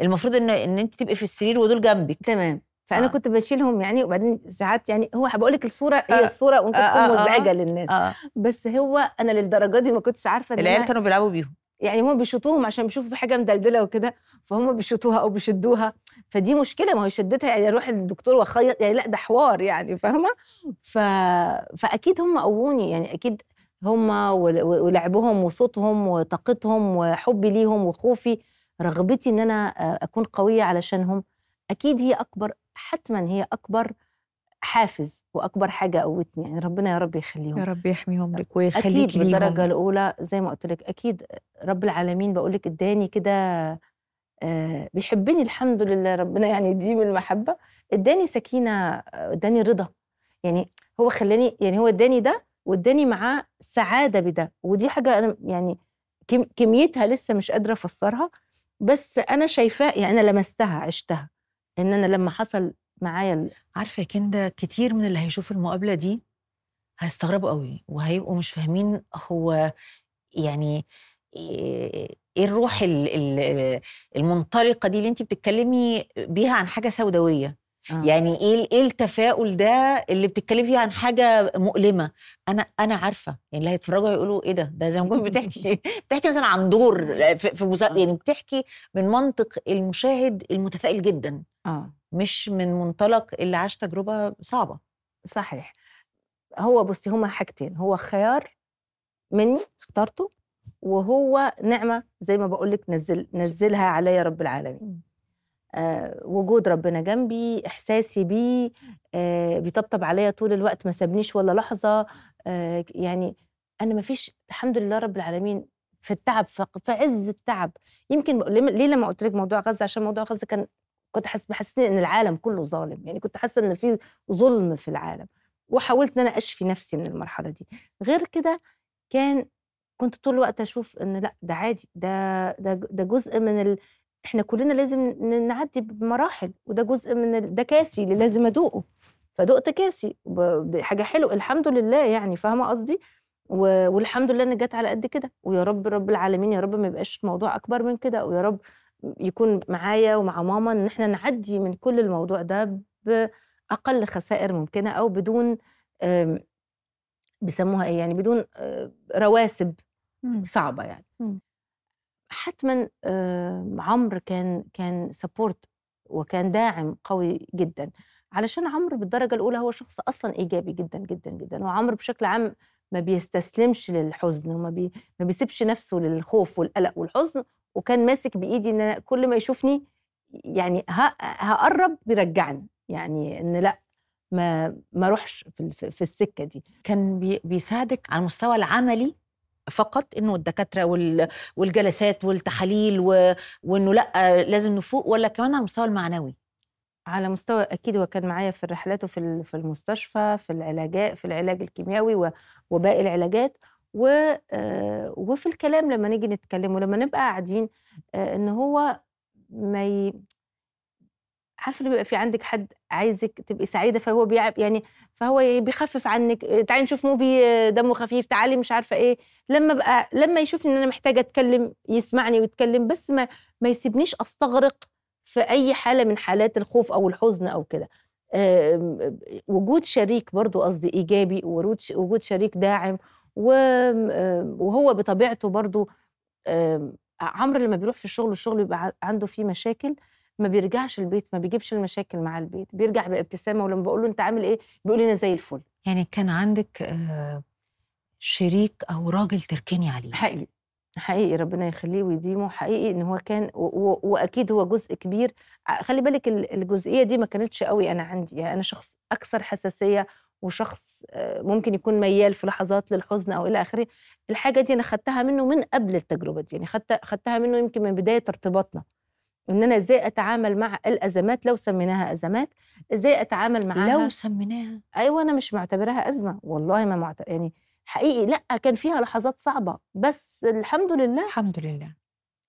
المفروض ان ان انت تبقي في السرير ودول جنبك تمام فانا آه. كنت بشيلهم يعني وبعدين ساعات يعني هو بقول لك الصوره آه. هي الصوره ممكن آه، تكون آه،, آه. مزعجه آه. للناس آه. بس هو انا للدرجه دي ما كنتش عارفه العيال كانوا بيلعبوا بيهم يعني هم بيشوطوهم عشان بيشوفوا في حاجه مدلدله وكده فهم بيشوطوها او بيشدوها فدي مشكله ما هو شدتها يعني اروح للدكتور واخيط يعني لا ده حوار يعني فاهمه ف... فاكيد هم قووني يعني اكيد هم ولعبهم وصوتهم وطاقتهم وحبي ليهم وخوفي رغبتي ان انا اكون قويه علشانهم اكيد هي اكبر حتما هي اكبر حافز واكبر حاجه قوتني يعني ربنا يا رب يخليهم يا رب يحميهم لك ويخليك اكيد بالدرجه الاولى زي ما قلت لك اكيد رب العالمين بقول لك اداني كده آه، بيحبني الحمد لله ربنا يعني يديم المحبه اداني سكينه اداني رضا يعني هو خلاني يعني هو اداني ده واداني معاه سعاده بده ودي حاجه انا يعني كميتها لسه مش قادره افسرها بس انا شايفاه يعني انا لمستها عشتها ان انا لما حصل معايا عارفه يا كندا كتير من اللي هيشوفوا المقابله دي هيستغربوا قوي وهيبقوا مش فاهمين هو يعني ايه الروح المنطلقه دي اللي انت بتتكلمي بيها عن حاجه سوداويه آه. يعني ايه ايه التفاؤل ده اللي بتتكلمي فيه عن حاجه مؤلمه انا انا عارفه يعني اللي هيتفرجوا هيقولوا ايه ده ده زي ما كنت بتحكي بتحكي مثلا عن دور في, مسابقه آه. يعني بتحكي من منطق المشاهد المتفائل جدا آه. مش من منطلق اللي عاش تجربه صعبه صحيح هو بصي هما حاجتين هو خيار مني اخترته وهو نعمه زي ما بقول لك نزل نزلها عليا رب العالمين آه، وجود ربنا جنبي احساسي بيه آه، بيطبطب عليا طول الوقت ما سابنيش ولا لحظه آه، يعني انا ما فيش الحمد لله رب العالمين في التعب في عز التعب يمكن ليه لما قلت لك موضوع غزه عشان موضوع غزه كان كنت حاسس بحس ان العالم كله ظالم يعني كنت حاسه ان في ظلم في العالم وحاولت ان انا اشفي نفسي من المرحله دي غير كده كان كنت طول الوقت اشوف ان لا ده عادي ده ده ده جزء من احنا كلنا لازم نعدي بمراحل وده جزء من ده كاسي اللي لازم ادوقه فدقت كاسي حاجه حلوه الحمد لله يعني فاهمه قصدي والحمد لله ان جت على قد كده ويا رب رب العالمين يا رب ما يبقاش الموضوع اكبر من كده ويا رب يكون معايا ومع ماما ان احنا نعدي من كل الموضوع ده باقل خسائر ممكنه او بدون بيسموها ايه يعني بدون آه، رواسب صعبه يعني حتما آه، عمرو كان كان سبورت وكان داعم قوي جدا علشان عمرو بالدرجه الاولى هو شخص اصلا ايجابي جدا جدا جدا وعمرو بشكل عام ما بيستسلمش للحزن وما بي ما بيسيبش نفسه للخوف والقلق والحزن وكان ماسك بايدي ان كل ما يشوفني يعني هقرب بيرجعني يعني ان لا ما ما اروحش في, في السكه دي كان بيساعدك على المستوى العملي فقط انه الدكاتره والجلسات والتحاليل وانه لا لازم نفوق ولا كمان على المستوى المعنوي على مستوى اكيد هو كان معايا في الرحلات وفي في المستشفى في العلاجات في العلاج الكيميائي وباقي العلاجات و آه، وفي الكلام لما نيجي نتكلم ولما نبقى قاعدين آه، ان هو ما ي... عارفه اللي بيبقى في عندك حد عايزك تبقي سعيده فهو بيعب يعني فهو بيخفف عنك آه، تعالي نشوف موفي آه، دمه خفيف تعالي مش عارفه ايه لما بقى لما يشوفني ان انا محتاجه اتكلم يسمعني ويتكلم بس ما ما يسيبنيش استغرق في اي حاله من حالات الخوف او الحزن او كده وجود شريك برضو قصدي ايجابي وجود شريك داعم وهو بطبيعته برضو عمرو لما بيروح في الشغل الشغل بيبقى عنده فيه مشاكل ما بيرجعش البيت ما بيجيبش المشاكل مع البيت بيرجع بابتسامه ولما بقول له انت عامل ايه بيقول لي انا زي الفل يعني كان عندك آه، شريك او راجل تركني عليه حقيقي حقيقي ربنا يخليه ويديمه حقيقي ان هو كان واكيد هو جزء كبير خلي بالك الجزئيه دي ما كانتش قوي انا عندي يعني انا شخص اكثر حساسيه وشخص آه، ممكن يكون ميال في لحظات للحزن او الى اخره الحاجه دي انا خدتها منه من قبل التجربه دي يعني خدتها منه يمكن من بدايه ارتباطنا ان انا ازاي اتعامل مع الازمات لو سميناها ازمات ازاي اتعامل معاها لو سميناها ايوه انا مش معتبراها ازمه والله ما معت... يعني حقيقي لا كان فيها لحظات صعبه بس الحمد لله الحمد لله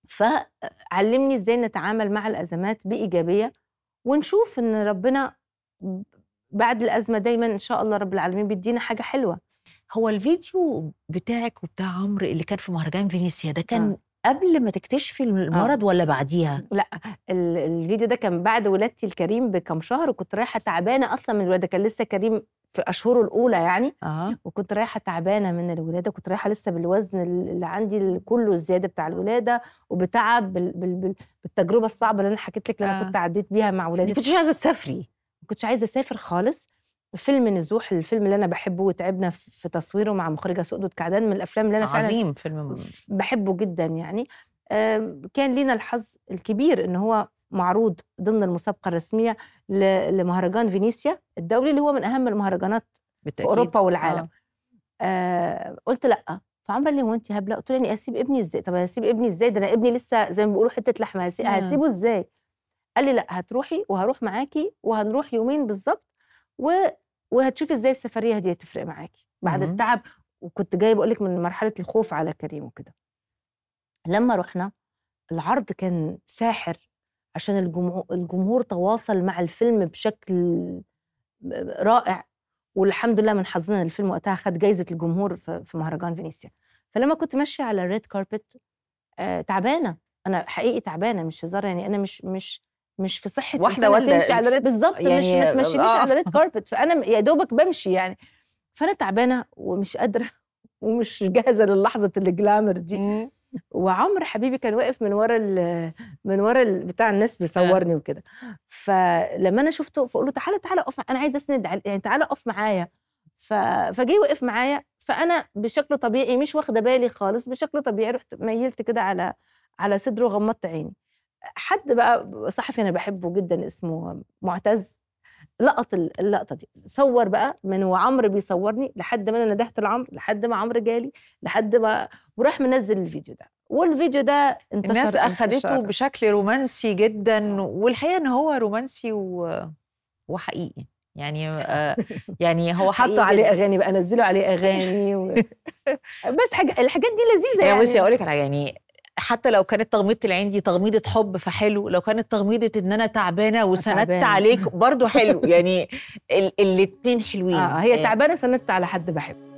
فعلمني ازاي نتعامل مع الازمات بايجابيه ونشوف ان ربنا بعد الازمه دايما ان شاء الله رب العالمين بيدينا حاجه حلوه هو الفيديو بتاعك وبتاع عمرو اللي كان في مهرجان فينيسيا ده كان آه. قبل ما تكتشفي آه. المرض آه. ولا بعديها؟ لا الفيديو ده كان بعد ولادتي الكريم بكام شهر وكنت رايحه تعبانه اصلا من الولاده كان لسه كريم في اشهره الاولى يعني آه. وكنت رايحه تعبانه من الولاده كنت رايحه لسه بالوزن اللي عندي كله الزياده بتاع الولاده وبتعب بال... بال... بالتجربه الصعبه اللي انا حكيت لك اللي آه. انا كنت عديت بيها مع ولادي ما كنتش عايزه تسافري ما كنتش عايزه اسافر خالص فيلم نزوح الفيلم اللي انا بحبه وتعبنا في تصويره مع مخرجه سؤدد كعدان من الافلام اللي انا فعلا عظيم فيلم بحبه جدا يعني كان لينا الحظ الكبير ان هو معروض ضمن المسابقه الرسميه لمهرجان فينيسيا الدولي اللي هو من اهم المهرجانات بالتأكيد. في اوروبا والعالم آه. آه قلت لا فعمر لي هو انت هبله قلت له يعني اسيب ابني ازاي طب هسيب ابني ازاي ده انا ابني لسه زي ما بيقولوا حته لحمه هسيبه ازاي قال لي لا هتروحي وهروح معاكي وهنروح يومين بالظبط و وهتشوفي ازاي السفريه دي هتفرق معاكي بعد التعب وكنت جايه بقول لك من مرحله الخوف على كريم وكده لما رحنا العرض كان ساحر عشان الجمهور الجمهور تواصل مع الفيلم بشكل رائع والحمد لله من حظنا الفيلم وقتها خد جايزه الجمهور في مهرجان فينيسيا فلما كنت ماشيه على الريد كاربت آه تعبانه انا حقيقي تعبانه مش هزار يعني انا مش مش مش في صحه واحده ولا تمشي على ريد بالظبط يعني مش ما تمشينيش على آه. ريد كاربت فانا يا دوبك بمشي يعني فانا تعبانه ومش قادره ومش جاهزه للحظه الجلامر دي مم. حبيبي كان واقف من ورا من ورا بتاع الناس بيصورني آه. وكده فلما انا شفته فقلت له تعالى تعالى اقف انا عايزه اسند يعني تعالى اقف معايا فجه وقف معايا فانا بشكل طبيعي مش واخده بالي خالص بشكل طبيعي رحت ميلت كده على على صدره وغمضت عيني حد بقى صحفي انا بحبه جدا اسمه معتز لقط اللقطه دي صور بقى من وعمرو بيصورني لحد ما انا ندهت لعمرو لحد ما عمرو جالي لحد ما وراح منزل الفيديو ده والفيديو ده انتشر الناس اخذته بشكل رومانسي جدا والحقيقه ان هو رومانسي و... وحقيقي يعني آه يعني هو حطوا عليه اغاني بقى نزلوا عليه اغاني و... بس حاجه الحاجات دي لذيذه يعني بصي اقول يعني. لك على يعني حتى لو كانت تغميضه العين دي تغميضه حب فحلو لو كانت تغميضه ان انا تعبانه وسندت عليك برضو حلو يعني ال- الاتنين حلوين آه هي آه. تعبانه سندت على حد بحبه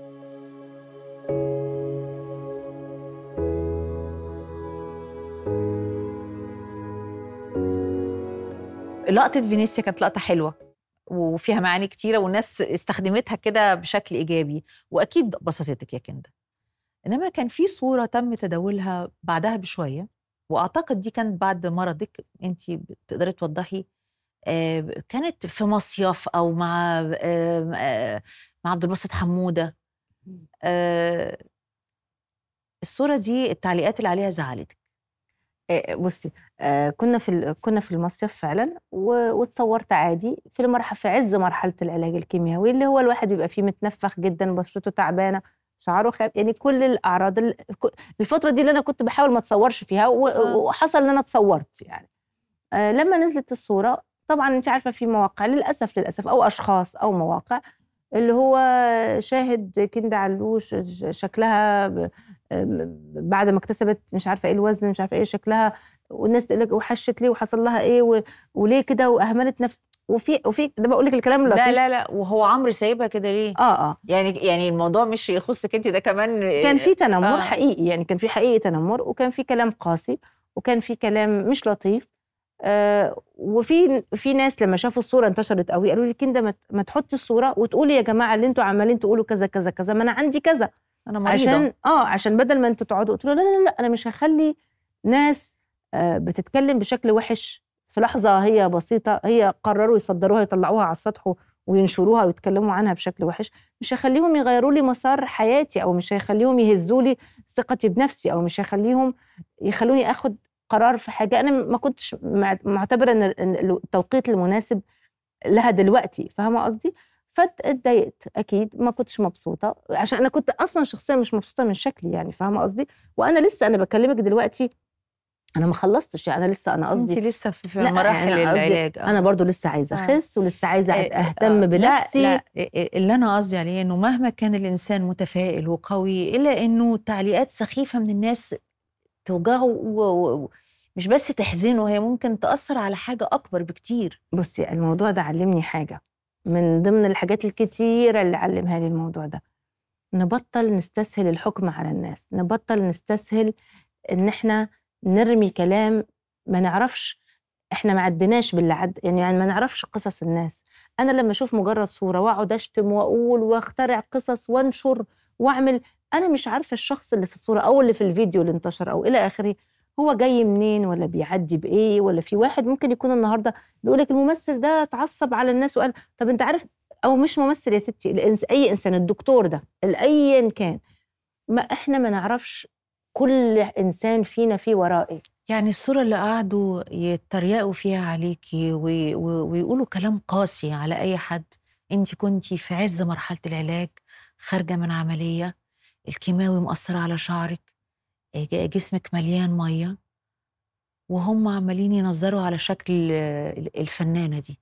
لقطه فينيسيا كانت لقطه حلوه وفيها معاني كتيره والناس استخدمتها كده بشكل ايجابي واكيد بسطتك يا كنده انما كان في صوره تم تداولها بعدها بشويه واعتقد دي كانت بعد مرضك انت تقدري توضحي آه، كانت في مصيف او مع آه، مع عبد الباسط حموده آه، الصوره دي التعليقات اللي عليها زعلتك بصي كنا في كنا في المصيف فعلا واتصورت عادي في المرحله في عز مرحله العلاج الكيميائي اللي هو الواحد بيبقى فيه متنفخ جدا بشرته تعبانه شعره خاب يعني كل الاعراض الفتره دي اللي انا كنت بحاول ما اتصورش فيها آه. وحصل ان انا اتصورت يعني آه، لما نزلت الصوره طبعا انت عارفه في مواقع للاسف للاسف او اشخاص او مواقع اللي هو شاهد كندا علوش شكلها آه، بعد ما اكتسبت مش عارفه ايه الوزن مش عارفه ايه شكلها والناس تقول لك وحشت ليه وحصل لها ايه وليه كده واهملت نفس وفي وفي ده بقول لك الكلام اللطيف لا لا لا وهو عمرو سايبها كده ليه؟ اه اه يعني يعني الموضوع مش يخصك انت ده كمان كان في تنمر آه. حقيقي يعني كان في حقيقي تنمر وكان في كلام قاسي وكان في كلام مش لطيف آه وفي في ناس لما شافوا الصوره انتشرت قوي قالوا لي كده ما تحطي الصوره وتقولي يا جماعه اللي انتوا عمالين تقولوا كذا كذا كذا ما انا عندي كذا انا مريضه عشان اه عشان بدل ما انتوا تقعدوا قلت له لا لا لا انا مش هخلي ناس آه، بتتكلم بشكل وحش في لحظه هي بسيطه هي قرروا يصدروها يطلعوها على السطح وينشروها ويتكلموا عنها بشكل وحش مش هخليهم يغيروا لي مسار حياتي او مش هيخليهم يهزوا لي ثقتي بنفسي او مش هيخليهم يخلوني اخد قرار في حاجه انا ما كنتش معتبره ان التوقيت المناسب لها دلوقتي فاهمه قصدي فاتضايقت اكيد ما كنتش مبسوطه عشان انا كنت اصلا شخصيا مش مبسوطه من شكلي يعني فاهمه قصدي وانا لسه انا بكلمك دلوقتي انا ما خلصتش يعني انا لسه انا قصدي انت لسه في, مراحل أنا العلاج آه. انا برضو لسه عايزه آه. اخس ولسه عايزه إيه، اهتم بنفسي آه. لا, لا إيه، إيه، اللي انا قصدي عليه انه مهما كان الانسان متفائل وقوي الا انه تعليقات سخيفه من الناس توجعه مش بس تحزنه هي ممكن تاثر على حاجه اكبر بكتير بصي الموضوع ده علمني حاجه من ضمن الحاجات الكتيره اللي علمها لي الموضوع ده نبطل نستسهل الحكم على الناس نبطل نستسهل ان احنا نرمي كلام ما نعرفش احنا ما عدناش باللي عد يعني, يعني ما نعرفش قصص الناس انا لما اشوف مجرد صوره واقعد اشتم واقول واخترع قصص وانشر واعمل انا مش عارفه الشخص اللي في الصوره او اللي في الفيديو اللي انتشر او الى اخره هو جاي منين ولا بيعدي بايه ولا في واحد ممكن يكون النهارده بيقول لك الممثل ده اتعصب على الناس وقال طب انت عارف او مش ممثل يا ستي اي انسان الدكتور ده ايا كان ما احنا ما نعرفش كل انسان فينا فيه ورائي يعني الصورة اللي قعدوا يتريقوا فيها عليكي ويقولوا كلام قاسي على أي حد أنت كنتي في عز مرحلة العلاج خارجة من عملية الكيماوي مأثر على شعرك جسمك مليان مية وهم عمالين ينظروا على شكل الفنانة دي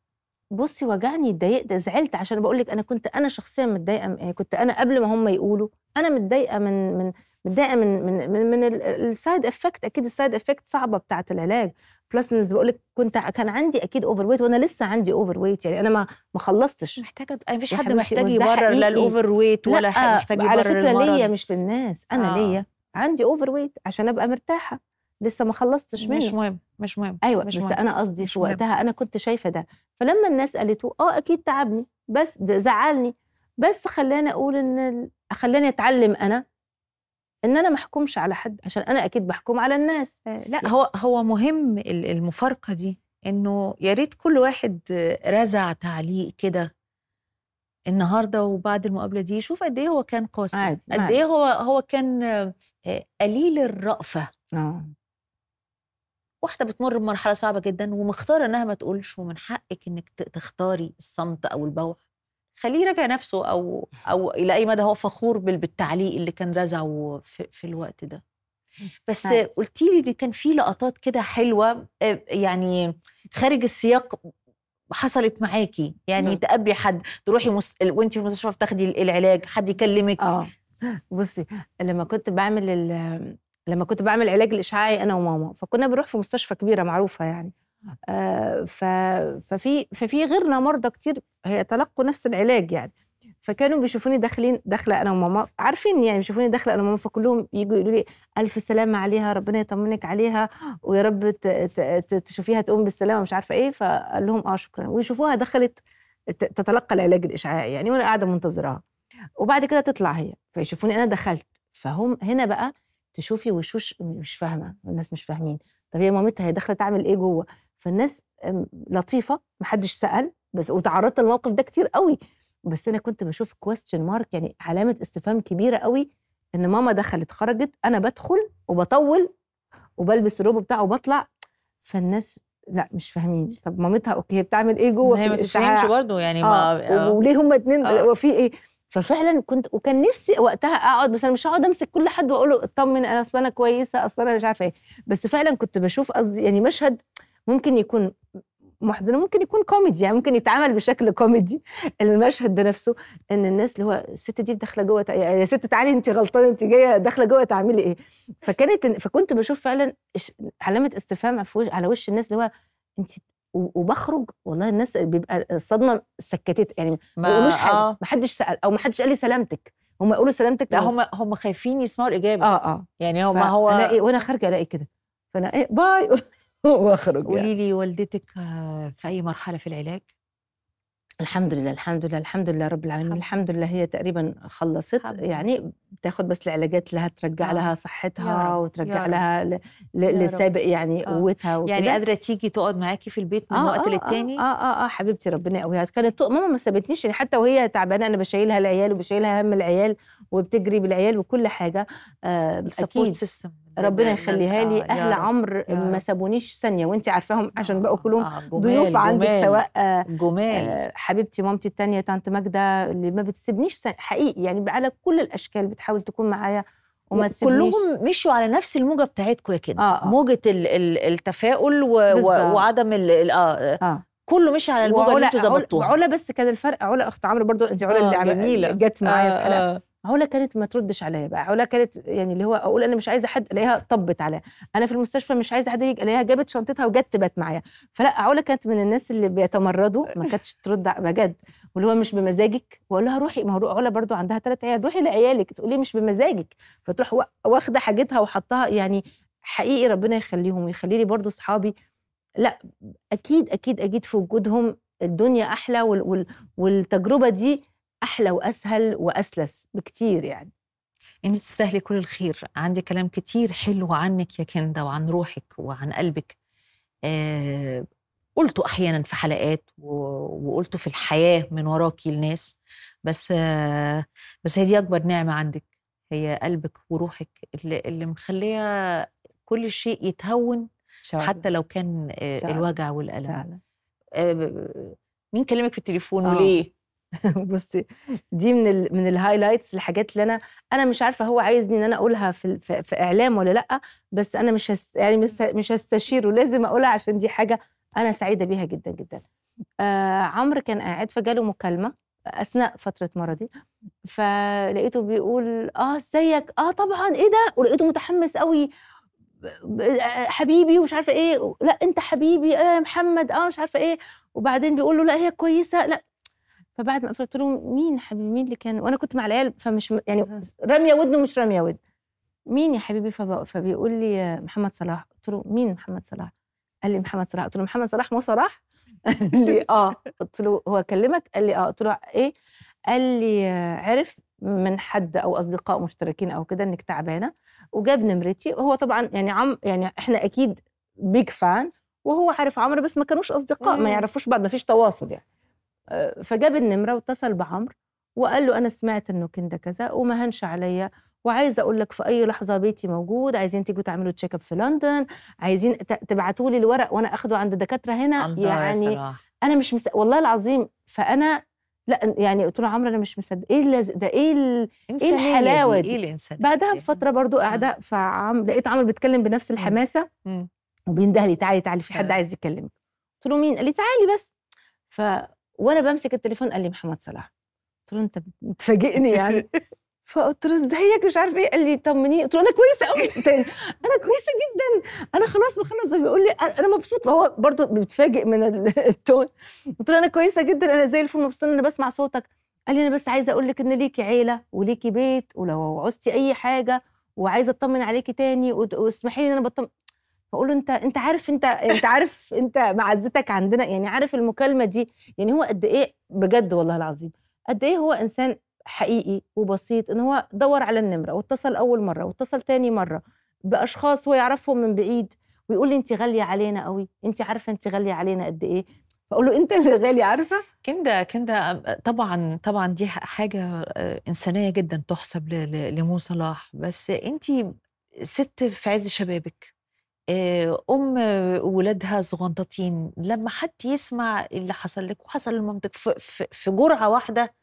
بصي وجعني اتضايقت زعلت عشان بقول لك انا كنت انا شخصيا متضايقه كنت انا قبل ما هم يقولوا انا متضايقه من من متضايقه من من من, من السايد افكت اكيد السايد افكت صعبه بتاعه العلاج بلس زي بقول لك كنت كان عندي اكيد اوفر ويت وانا لسه عندي اوفر ويت يعني انا ما ما خلصتش محتاجه ما فيش حد محتاج يبرر لا الاوفر ويت ولا حد محتاج يبرر على فكره ليا مش للناس انا آه. ليا عندي اوفر ويت عشان ابقى مرتاحه لسه ما خلصتش منه مش مهم مش مهم ايوه مش بس مهم. انا قصدي في وقتها انا كنت شايفه ده فلما الناس قالته اه اكيد تعبني بس زعلني بس خلاني اقول ان خلاني اتعلم انا ان انا ما احكمش على حد عشان انا اكيد بحكم على الناس آه، لا هو هو مهم المفارقه دي انه يا ريت كل واحد رزع تعليق كده النهارده وبعد المقابله دي يشوف قد ايه هو كان قاسي قد ايه هو هو كان آه، قليل الرأفه آه. واحده بتمر بمرحله صعبه جدا ومختاره انها ما تقولش ومن حقك انك تختاري الصمت او البوح خليه يراجع نفسه او او الى اي مدى هو فخور بالتعليق اللي كان رزعه في, في الوقت ده بس طيب. قلت لي دي كان في لقطات كده حلوه آه، يعني خارج السياق حصلت معاكي يعني نعم. تقابلي حد تروحي مست... وانت في المستشفى بتاخدي العلاج حد يكلمك اه بصي لما كنت بعمل ال... لما كنت بعمل علاج الاشعاعي انا وماما فكنا بنروح في مستشفى كبيره معروفه يعني آه، ففي ففي غيرنا مرضى كتير هي تلقوا نفس العلاج يعني فكانوا بيشوفوني داخلين داخله انا وماما عارفين يعني بيشوفوني داخله انا وماما فكلهم يجوا يقولوا لي الف سلامه عليها ربنا يطمنك عليها ويا رب تشوفيها تقوم بالسلامه مش عارفه ايه فقال لهم اه شكرا ويشوفوها دخلت تتلقى العلاج الاشعاعي يعني وانا قاعده منتظراها وبعد كده تطلع هي فيشوفوني انا دخلت فهم هنا بقى تشوفي وشوش مش فاهمه الناس مش فاهمين طب هي مامتها هي داخله تعمل ايه جوه فالناس لطيفه محدش سال بس وتعرضت للموقف ده كتير قوي بس انا كنت بشوف كويستشن مارك يعني علامه استفهام كبيره قوي ان ماما دخلت خرجت انا بدخل وبطول وبلبس الروب بتاعه وبطلع فالناس لا مش فاهمين طب مامتها اوكي بتعمل ايه جوه هي ما تفهمش برضه يعني آه، ما آه. وليه هما اتنين آه. وفي ايه ففعلا كنت وكان نفسي وقتها اقعد بس انا مش هقعد امسك كل حد واقول له اطمن انا اصل انا كويسه اصل انا مش عارفه ايه بس فعلا كنت بشوف قصدي يعني مشهد ممكن يكون محزن ممكن يكون كوميدي يعني ممكن يتعامل بشكل كوميدي المشهد ده نفسه ان الناس اللي هو الست دي داخله جوه يا ست تعالي انت غلطانه انت جايه داخله جوه تعملي ايه فكانت فكنت بشوف فعلا علامه استفهام على وش الناس اللي هو انت وبخرج والله الناس بيبقى الصدمه سكتت يعني ما بيقولوش حاجه آه. ما حدش سال او ما حدش قال لي سلامتك هم يقولوا سلامتك لا هم هم خايفين يسمعوا الاجابه اه اه يعني هو ما هو إيه وانا خارجه الاقي كده فانا ايه باي واخرج قولي يعني. والدتك آه، في اي مرحله في العلاج الحمد لله الحمد لله الحمد لله رب العالمين الحمد, لله هي تقريبا خلصت يعني بتاخذ بس العلاجات لها ترجع آه. لها صحتها وترجع لها لسابق يعني آه. قوتها وكدا. يعني قادره تيجي تقعد معاكي في البيت من آه وقت آه, آه، للتاني اه اه اه حبيبتي ربنا يقويها كانت ماما ما سابتنيش يعني حتى وهي تعبانه انا بشيلها العيال وبشيلها هم العيال وبتجري بالعيال وكل حاجه آه اكيد سيستم ربنا يخليها لي آه اهل عمرو ما سابونيش ثانيه وانت عارفاهم عشان بقوا آه، كلهم آه ضيوف عندك سواء آه جمال آه حبيبتي مامتي الثانيه طنط ماجده اللي ما بتسيبنيش حقيقي يعني على كل الاشكال بتحاول تكون معايا وما كلهم مشوا على نفس الموجه بتاعتكم يا كده آه آه. موجه الـ الـ التفاؤل و و وعدم ال آه. آه. كله مشي على الموجه اللي انتوا ظبطتوها علا بس كان الفرق علا اخت عمرو برضو انت علا آه اللي جميلة. جت معايا آه في حلقه آه، آه. علا كانت ما تردش عليا بقى علا كانت يعني اللي هو اقول انا مش عايزه حد الاقيها طبت عليا انا في المستشفى مش عايزه حد يجي الاقيها جابت شنطتها وجت تبات معايا فلا علا كانت من الناس اللي بيتمردوا ما كانتش ترد بجد واللي هو مش بمزاجك واقول لها روحي ما هو علا برضو عندها ثلاث عيال روحي لعيالك تقولي مش بمزاجك فتروح واخده حاجتها وحطها يعني حقيقي ربنا يخليهم ويخلي لي برضو صحابي لا اكيد اكيد اكيد في وجودهم الدنيا احلى والتجربه دي احلى واسهل واسلس بكتير يعني انت يعني تستاهلي كل الخير عندي كلام كتير حلو عنك يا كندا وعن روحك وعن قلبك آه قلته احيانا في حلقات وقلته في الحياه من وراكي لناس بس آه بس هي دي اكبر نعمه عندك هي قلبك وروحك اللي, اللي مخليه كل شيء يتهون شعر. حتى لو كان آه، الوجع والالم آه مين كلمك في التليفون آه. وليه بصي دي من الـ من الهايلايتس الحاجات اللي انا انا مش عارفه هو عايزني ان انا اقولها في في, اعلام ولا لا بس انا مش هس يعني مش هستشيره لازم اقولها عشان دي حاجه انا سعيده بيها جدا جدا آه عمرو كان قاعد فجاله مكالمه اثناء فتره مرضي فلقيته بيقول اه ازيك اه طبعا ايه ده ولقيته متحمس قوي حبيبي ومش عارفه ايه لا انت حبيبي اه يا محمد اه مش عارفه ايه وبعدين بيقول له لا هي كويسه لا فبعد ما قلت لهم مين حبيبي مين اللي كان وانا كنت مع العيال فمش يعني راميه ودن ومش راميه ودن مين يا حبيبي فبيقول لي محمد صلاح قلت له مين محمد صلاح قال لي محمد صلاح قلت له محمد صلاح مو صلاح قال لي اه قلت له هو كلمك قال لي اه قلت له ايه قال لي عرف من حد او اصدقاء مشتركين او كده انك تعبانه وجاب نمرتي وهو طبعا يعني عم يعني احنا اكيد بيج فان وهو عارف عمرو بس ما كانوش اصدقاء ما يعرفوش بعض ما فيش تواصل يعني فجاب النمره واتصل بعمرو وقال له انا سمعت انه كنده كذا وما هنش عليا وعايزه اقول لك في اي لحظه بيتي موجود عايزين تيجوا تعملوا تشيك اب في لندن عايزين تبعتوا لي الورق وانا اخده عند دكاترة هنا يعني انا مش مس... والله العظيم فانا لا يعني قلت له عمرو انا مش مصدق ايه اللز... ده ايه ال... ايه الحلاوه دي, إيه دي؟ إيه بعدها بفتره برضو قاعده فعم... لقيت عمرو بيتكلم بنفس الحماسه وبينده لي تعالي تعالي في حد عايز يكلمك قلت له مين قال لي تعالي بس ف وانا بمسك التليفون قال لي محمد صلاح قلت له انت بتفاجئني يعني فقلت له ازيك مش عارف ايه قال لي طمنيني قلت له انا كويسه قوي انا كويسه جدا انا خلاص بخلص بيقول لي انا مبسوط فهو برضه بيتفاجئ من التون قلت له انا كويسه جدا انا زي الفل مبسوط ان انا بسمع صوتك قال لي انا بس عايزه اقول لك ان ليكي عيله وليكي بيت ولو عوزتي اي حاجه وعايزه اطمن عليكي تاني واسمحي لي ان انا بطمن بقول له انت انت عارف انت انت عارف انت معزتك عندنا يعني عارف المكالمه دي يعني هو قد ايه بجد والله العظيم قد ايه هو انسان حقيقي وبسيط ان هو دور على النمره واتصل اول مره واتصل تاني مره باشخاص هو يعرفهم من بعيد ويقول لي انت غاليه علينا قوي انت عارفه انت غاليه علينا قد ايه فاقول له انت اللي غالي عارفه كندا كندا طبعا طبعا دي حاجه آه، انسانيه جدا تحسب لمو صلاح بس انت ست في عز شبابك آه، ام ولادها صغنطتين لما حد يسمع اللي حصل لك وحصل لمامتك في جرعه واحده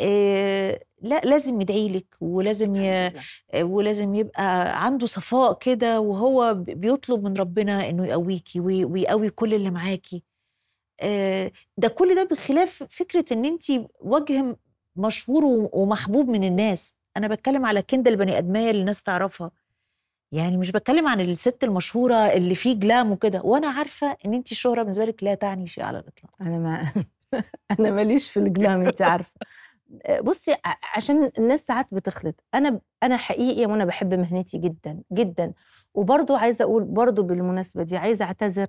آه، لا لازم يدعي لك ولازم ي... ولازم يبقى عنده صفاء كده وهو بيطلب من ربنا انه يقويكي ويقوي كل اللي معاكي آه، ده كل ده بخلاف فكره ان انت وجه مشهور ومحبوب من الناس انا بتكلم على كنده البني ادميه اللي الناس تعرفها يعني مش بتكلم عن الست المشهوره اللي فيه جلام وكده وانا عارفه ان انت الشهره بالنسبه لك لا تعني شيء على الاطلاق انا ما انا ماليش في الجلام انت عارفه آه، بصي عشان الناس ساعات بتخلط انا انا حقيقي وانا بحب مهنتي جدا جدا وبرضو عايزه اقول برضو بالمناسبه دي عايزه اعتذر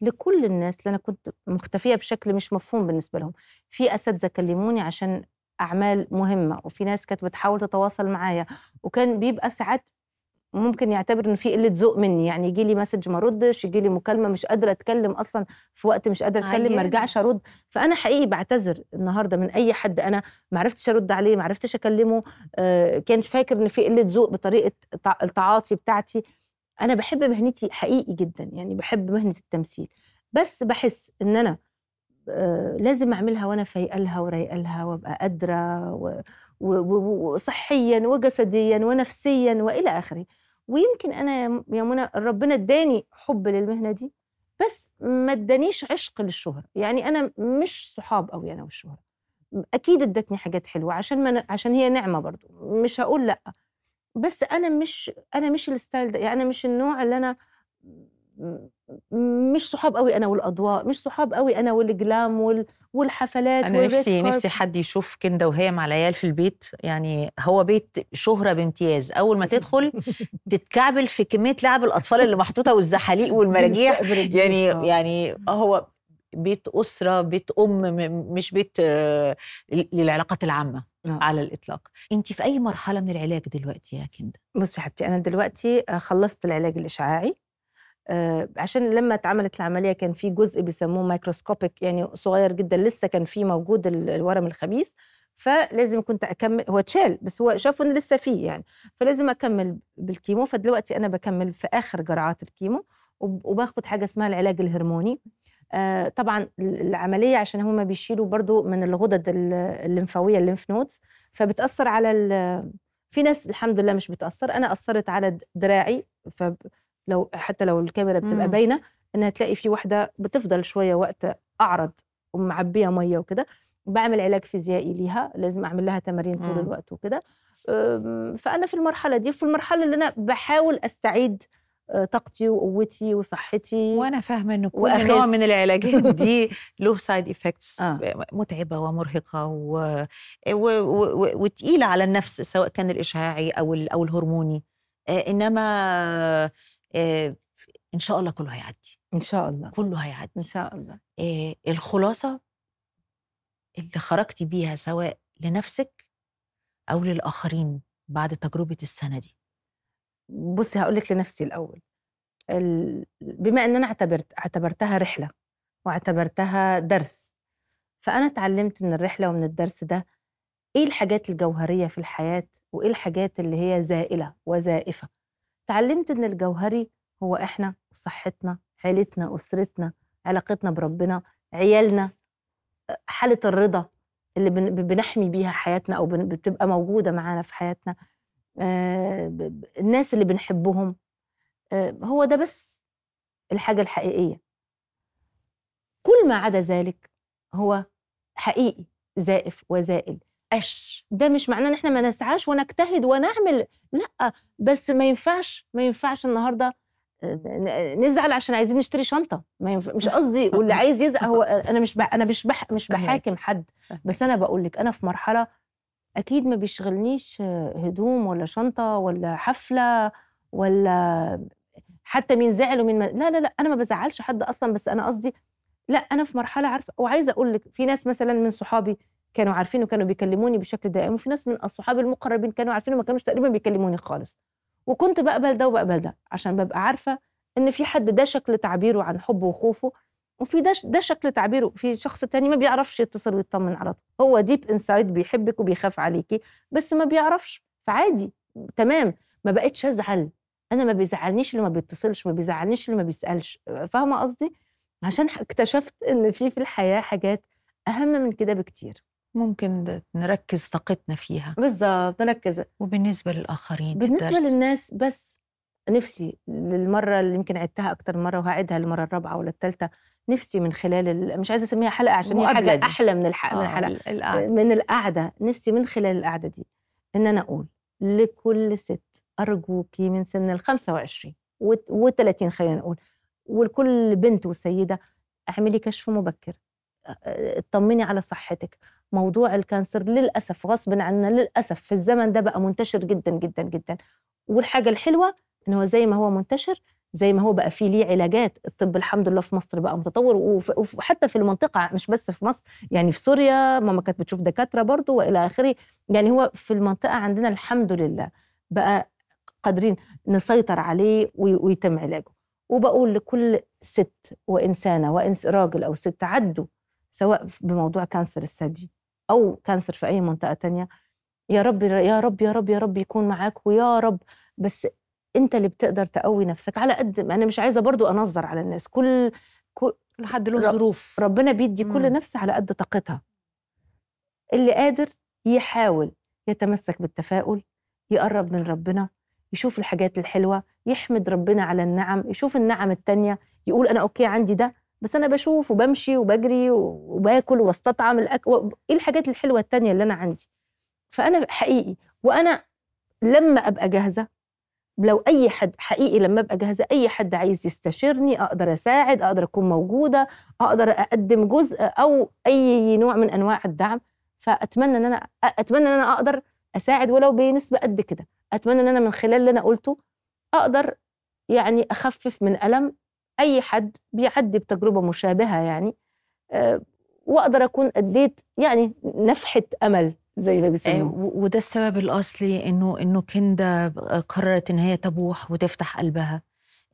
لكل الناس اللي انا كنت مختفيه بشكل مش مفهوم بالنسبه لهم في اساتذه كلموني عشان اعمال مهمه وفي ناس كانت بتحاول تتواصل معايا وكان بيبقى ساعات ممكن يعتبر ان في قله ذوق مني يعني يجي لي مسج ما ردش يجي لي مكالمه مش قادره اتكلم اصلا في وقت مش قادره اتكلم ما ارجعش ارد فانا حقيقي بعتذر النهارده من اي حد انا ما عرفتش ارد عليه ما عرفتش اكلمه آه، كان فاكر ان في قله ذوق بطريقه التعاطي بتاعتي انا بحب مهنتي حقيقي جدا يعني بحب مهنه التمثيل بس بحس ان انا آه، لازم اعملها وانا فايقه لها ورايقه لها وابقى قادره و... وصحيا وجسديا ونفسيا والى اخره ويمكن انا يا منى ربنا اداني حب للمهنه دي بس ما ادانيش عشق للشهره يعني انا مش صحاب قوي انا والشهره اكيد ادتني حاجات حلوه عشان ما عشان هي نعمه برضو مش هقول لا بس انا مش انا مش الستايل ده يعني انا مش النوع اللي انا مش صحاب قوي انا والاضواء مش صحاب قوي انا والجلام وال... والحفلات انا نفسي نفسي حد يشوف كندا وهي مع العيال في البيت يعني هو بيت شهره بامتياز اول ما تدخل تتكعبل في كميه لعب الاطفال اللي محطوطه والزحاليق والمراجيح يعني يعني هو بيت اسره بيت ام مش بيت للعلاقات العامه على الاطلاق انت في اي مرحله من العلاج دلوقتي يا كندا بصي يا حبيبتي انا دلوقتي خلصت العلاج الاشعاعي آه، عشان لما اتعملت العمليه كان في جزء بيسموه مايكروسكوبيك يعني صغير جدا لسه كان فيه موجود الورم الخبيث فلازم كنت اكمل هو اتشال بس هو شافوا ان لسه فيه يعني فلازم اكمل بالكيمو فدلوقتي انا بكمل في اخر جرعات الكيمو وباخد حاجه اسمها العلاج الهرموني آه طبعا العمليه عشان هما بيشيلوا برضو من الغدد الليمفاويه الليمف نودز فبتاثر على في ناس الحمد لله مش بتاثر انا اثرت على دراعي لو حتى لو الكاميرا بتبقى باينه انها تلاقي في واحده بتفضل شويه وقت اعرض ومعبيه ميه وكده بعمل علاج فيزيائي ليها لازم اعمل لها تمارين طول الوقت وكده فانا في المرحله دي في المرحله اللي انا بحاول استعيد آه، طاقتي وقوتي وصحتي وانا فاهمه ان كل وأخيص. نوع من العلاجات دي له سايد افكتس آه. متعبه ومرهقه و... و... و... وتقيله على النفس سواء كان الاشعاعي او ال... او الهرموني آه، انما آه، ان شاء الله كله هيعدي ان شاء الله كله هيعدي ان شاء الله إيه الخلاصه اللي خرجتي بيها سواء لنفسك او للاخرين بعد تجربه السنه دي بصي هقول لك لنفسي الاول ال... بما ان انا اعتبرت اعتبرتها رحله واعتبرتها درس فانا اتعلمت من الرحله ومن الدرس ده ايه الحاجات الجوهريه في الحياه وايه الحاجات اللي هي زائله وزائفه اتعلمت ان الجوهري هو احنا وصحتنا عيلتنا اسرتنا علاقتنا بربنا عيالنا حاله الرضا اللي بنحمي بيها حياتنا او بتبقى موجوده معانا في حياتنا آه، الناس اللي بنحبهم آه، هو ده بس الحاجه الحقيقيه كل ما عدا ذلك هو حقيقي زائف وزائل اش ده مش معناه ان احنا ما نسعاش ونجتهد ونعمل لا بس ما ينفعش ما ينفعش النهارده آه، نزعل عشان عايزين نشتري شنطه ما ينف... مش قصدي واللي عايز يزعل هو انا مش ب... انا مش بح... مش بحاكم حد بس انا بقول لك انا في مرحله اكيد ما بيشغلنيش آه، هدوم ولا شنطه ولا حفله ولا حتى مين زعل ومين ما... لا لا لا انا ما بزعلش حد اصلا بس انا قصدي لا انا في مرحله عارفه وعايزه اقول لك في ناس مثلا من صحابي كانوا عارفين وكانوا بيكلموني بشكل دائم وفي ناس من الصحاب المقربين كانوا عارفين وما كانوش تقريبا بيكلموني خالص وكنت بقبل ده وبقبل ده عشان ببقى عارفه ان في حد ده شكل تعبيره عن حبه وخوفه وفي ده ده شكل تعبيره في شخص تاني ما بيعرفش يتصل ويطمن على طول هو ديب انسايد بيحبك وبيخاف عليكي بس ما بيعرفش فعادي تمام ما بقتش ازعل انا ما بيزعلنيش اللي ما بيتصلش ما بيزعلنيش اللي ما بيسالش فاهمه قصدي عشان اكتشفت ان في في الحياه حاجات اهم من كده بكتير ممكن نركز طاقتنا فيها بالظبط نركز وبالنسبه للاخرين بالنسبه الدرس. للناس بس نفسي للمره اللي يمكن عدتها اكتر مره وهعدها للمره الرابعه ولا الثالثه نفسي من خلال مش عايزه اسميها حلقه عشان هي حاجه دي. احلى من آه، الحلقه آه من الحلقه القعدة. من القعده نفسي من خلال القعده دي ان انا اقول لكل ست ارجوكي من سن ال 25 و 30 خلينا نقول ولكل بنت وسيده اعملي كشف مبكر اطمني على صحتك موضوع الكانسر للاسف غصب عنا للاسف في الزمن ده بقى منتشر جدا جدا جدا والحاجه الحلوه ان هو زي ما هو منتشر زي ما هو بقى فيه ليه علاجات الطب الحمد لله في مصر بقى متطور وحتى في المنطقة مش بس في مصر يعني في سوريا ماما كانت بتشوف دكاترة برضه وإلى آخره يعني هو في المنطقة عندنا الحمد لله بقى قادرين نسيطر عليه ويتم علاجه وبقول لكل ست وإنسانة وإنس راجل أو ست عدوا سواء بموضوع كانسر الثدي او كانسر في اي منطقه تانية يا رب يا رب يا رب يا رب يكون معاك ويا رب بس انت اللي بتقدر تقوي نفسك على قد ما انا مش عايزه برضو انظر على الناس كل كل حد له ظروف ربنا بيدي كل نفس على قد طاقتها اللي قادر يحاول يتمسك بالتفاؤل يقرب من ربنا يشوف الحاجات الحلوة يحمد ربنا على النعم يشوف النعم التانية يقول أنا أوكي عندي ده بس انا بشوف وبمشي وبجري وباكل واستطعم الاكل ايه الحاجات الحلوه التانية اللي انا عندي فانا حقيقي وانا لما ابقى جاهزه لو اي حد حقيقي لما ابقى جاهزه اي حد عايز يستشيرني اقدر اساعد اقدر اكون موجوده اقدر اقدم جزء او اي نوع من انواع الدعم فاتمنى ان انا اتمنى ان انا اقدر اساعد ولو بنسبه قد كده اتمنى ان انا من خلال اللي انا قلته اقدر يعني اخفف من الم اي حد بيعدي بتجربه مشابهه يعني آه، واقدر اكون اديت يعني نفحه امل زي ما بيسموه آه، وده السبب الاصلي انه انه كندا قررت ان هي تبوح وتفتح قلبها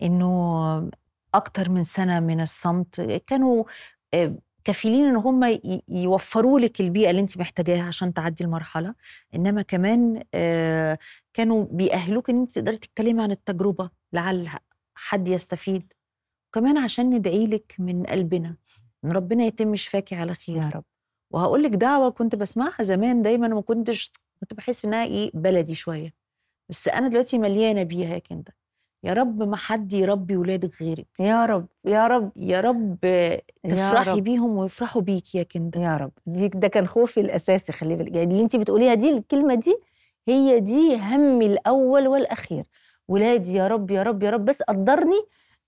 انه اكتر من سنه من الصمت كانوا آه، كفيلين ان هم يوفروا لك البيئه اللي انت محتاجاها عشان تعدي المرحله انما كمان كانوا بيأهلوك ان انت تقدري تتكلمي عن التجربه لعل حد يستفيد وكمان عشان ندعي لك من قلبنا ان ربنا يتم شفاكي على خير يا رب وهقول لك دعوه كنت بسمعها زمان دايما وما كنتش كنت بحس انها ايه بلدي شويه بس انا دلوقتي مليانه بيها يا كندا يا رب ما حد يربي ولادك غيرك يا رب يا رب يا رب تفرحي يا رب. بيهم ويفرحوا بيك يا كندا يا رب دي ده كان خوفي الاساسي خلي بالك يعني اللي انت بتقوليها دي الكلمه دي هي دي همي الاول والاخير ولادي يا رب يا رب يا رب بس قدرني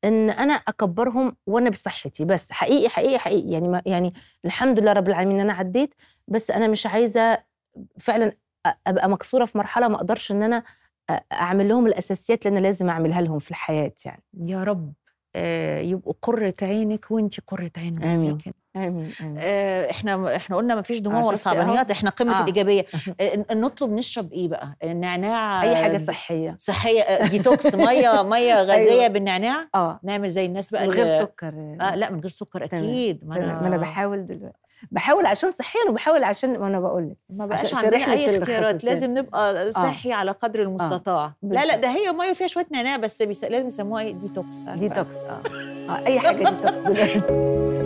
ان انا اكبرهم وانا بصحتي بس حقيقي حقيقي حقيقي يعني ما يعني الحمد لله رب العالمين انا عديت بس انا مش عايزه فعلا ابقى مكسوره في مرحله ما اقدرش ان انا اعمل لهم الاساسيات اللي انا لازم اعملها لهم في الحياه يعني يا رب آه، يبقوا قرة عينك وانت قرة عينك امين امين, آمين. آه، احنا احنا قلنا ما فيش دموع ولا صعبانيات احنا قمه آه. الايجابيه آه، نطلب نشرب ايه بقى نعناع اي حاجه صحيه صحيه ديتوكس ميه ميه أيوه. غازيه أيوة. بالنعناع اه نعمل زي الناس بقى من غير سكر آه لا من غير سكر اكيد ما انا ما انا بحاول دلوقتي بحاول عشان صحيا وبحاول عشان ما انا بقول لك ما بقاش عندنا اي اختيارات لازم نبقى آه. صحي آه. على قدر آه. المستطاع آه. لا لا ده هي ميه فيها شويه نعناع بس لازم يسموها ايه ديتوكس ديتوكس اه, آه، اي حاجه ديتوكس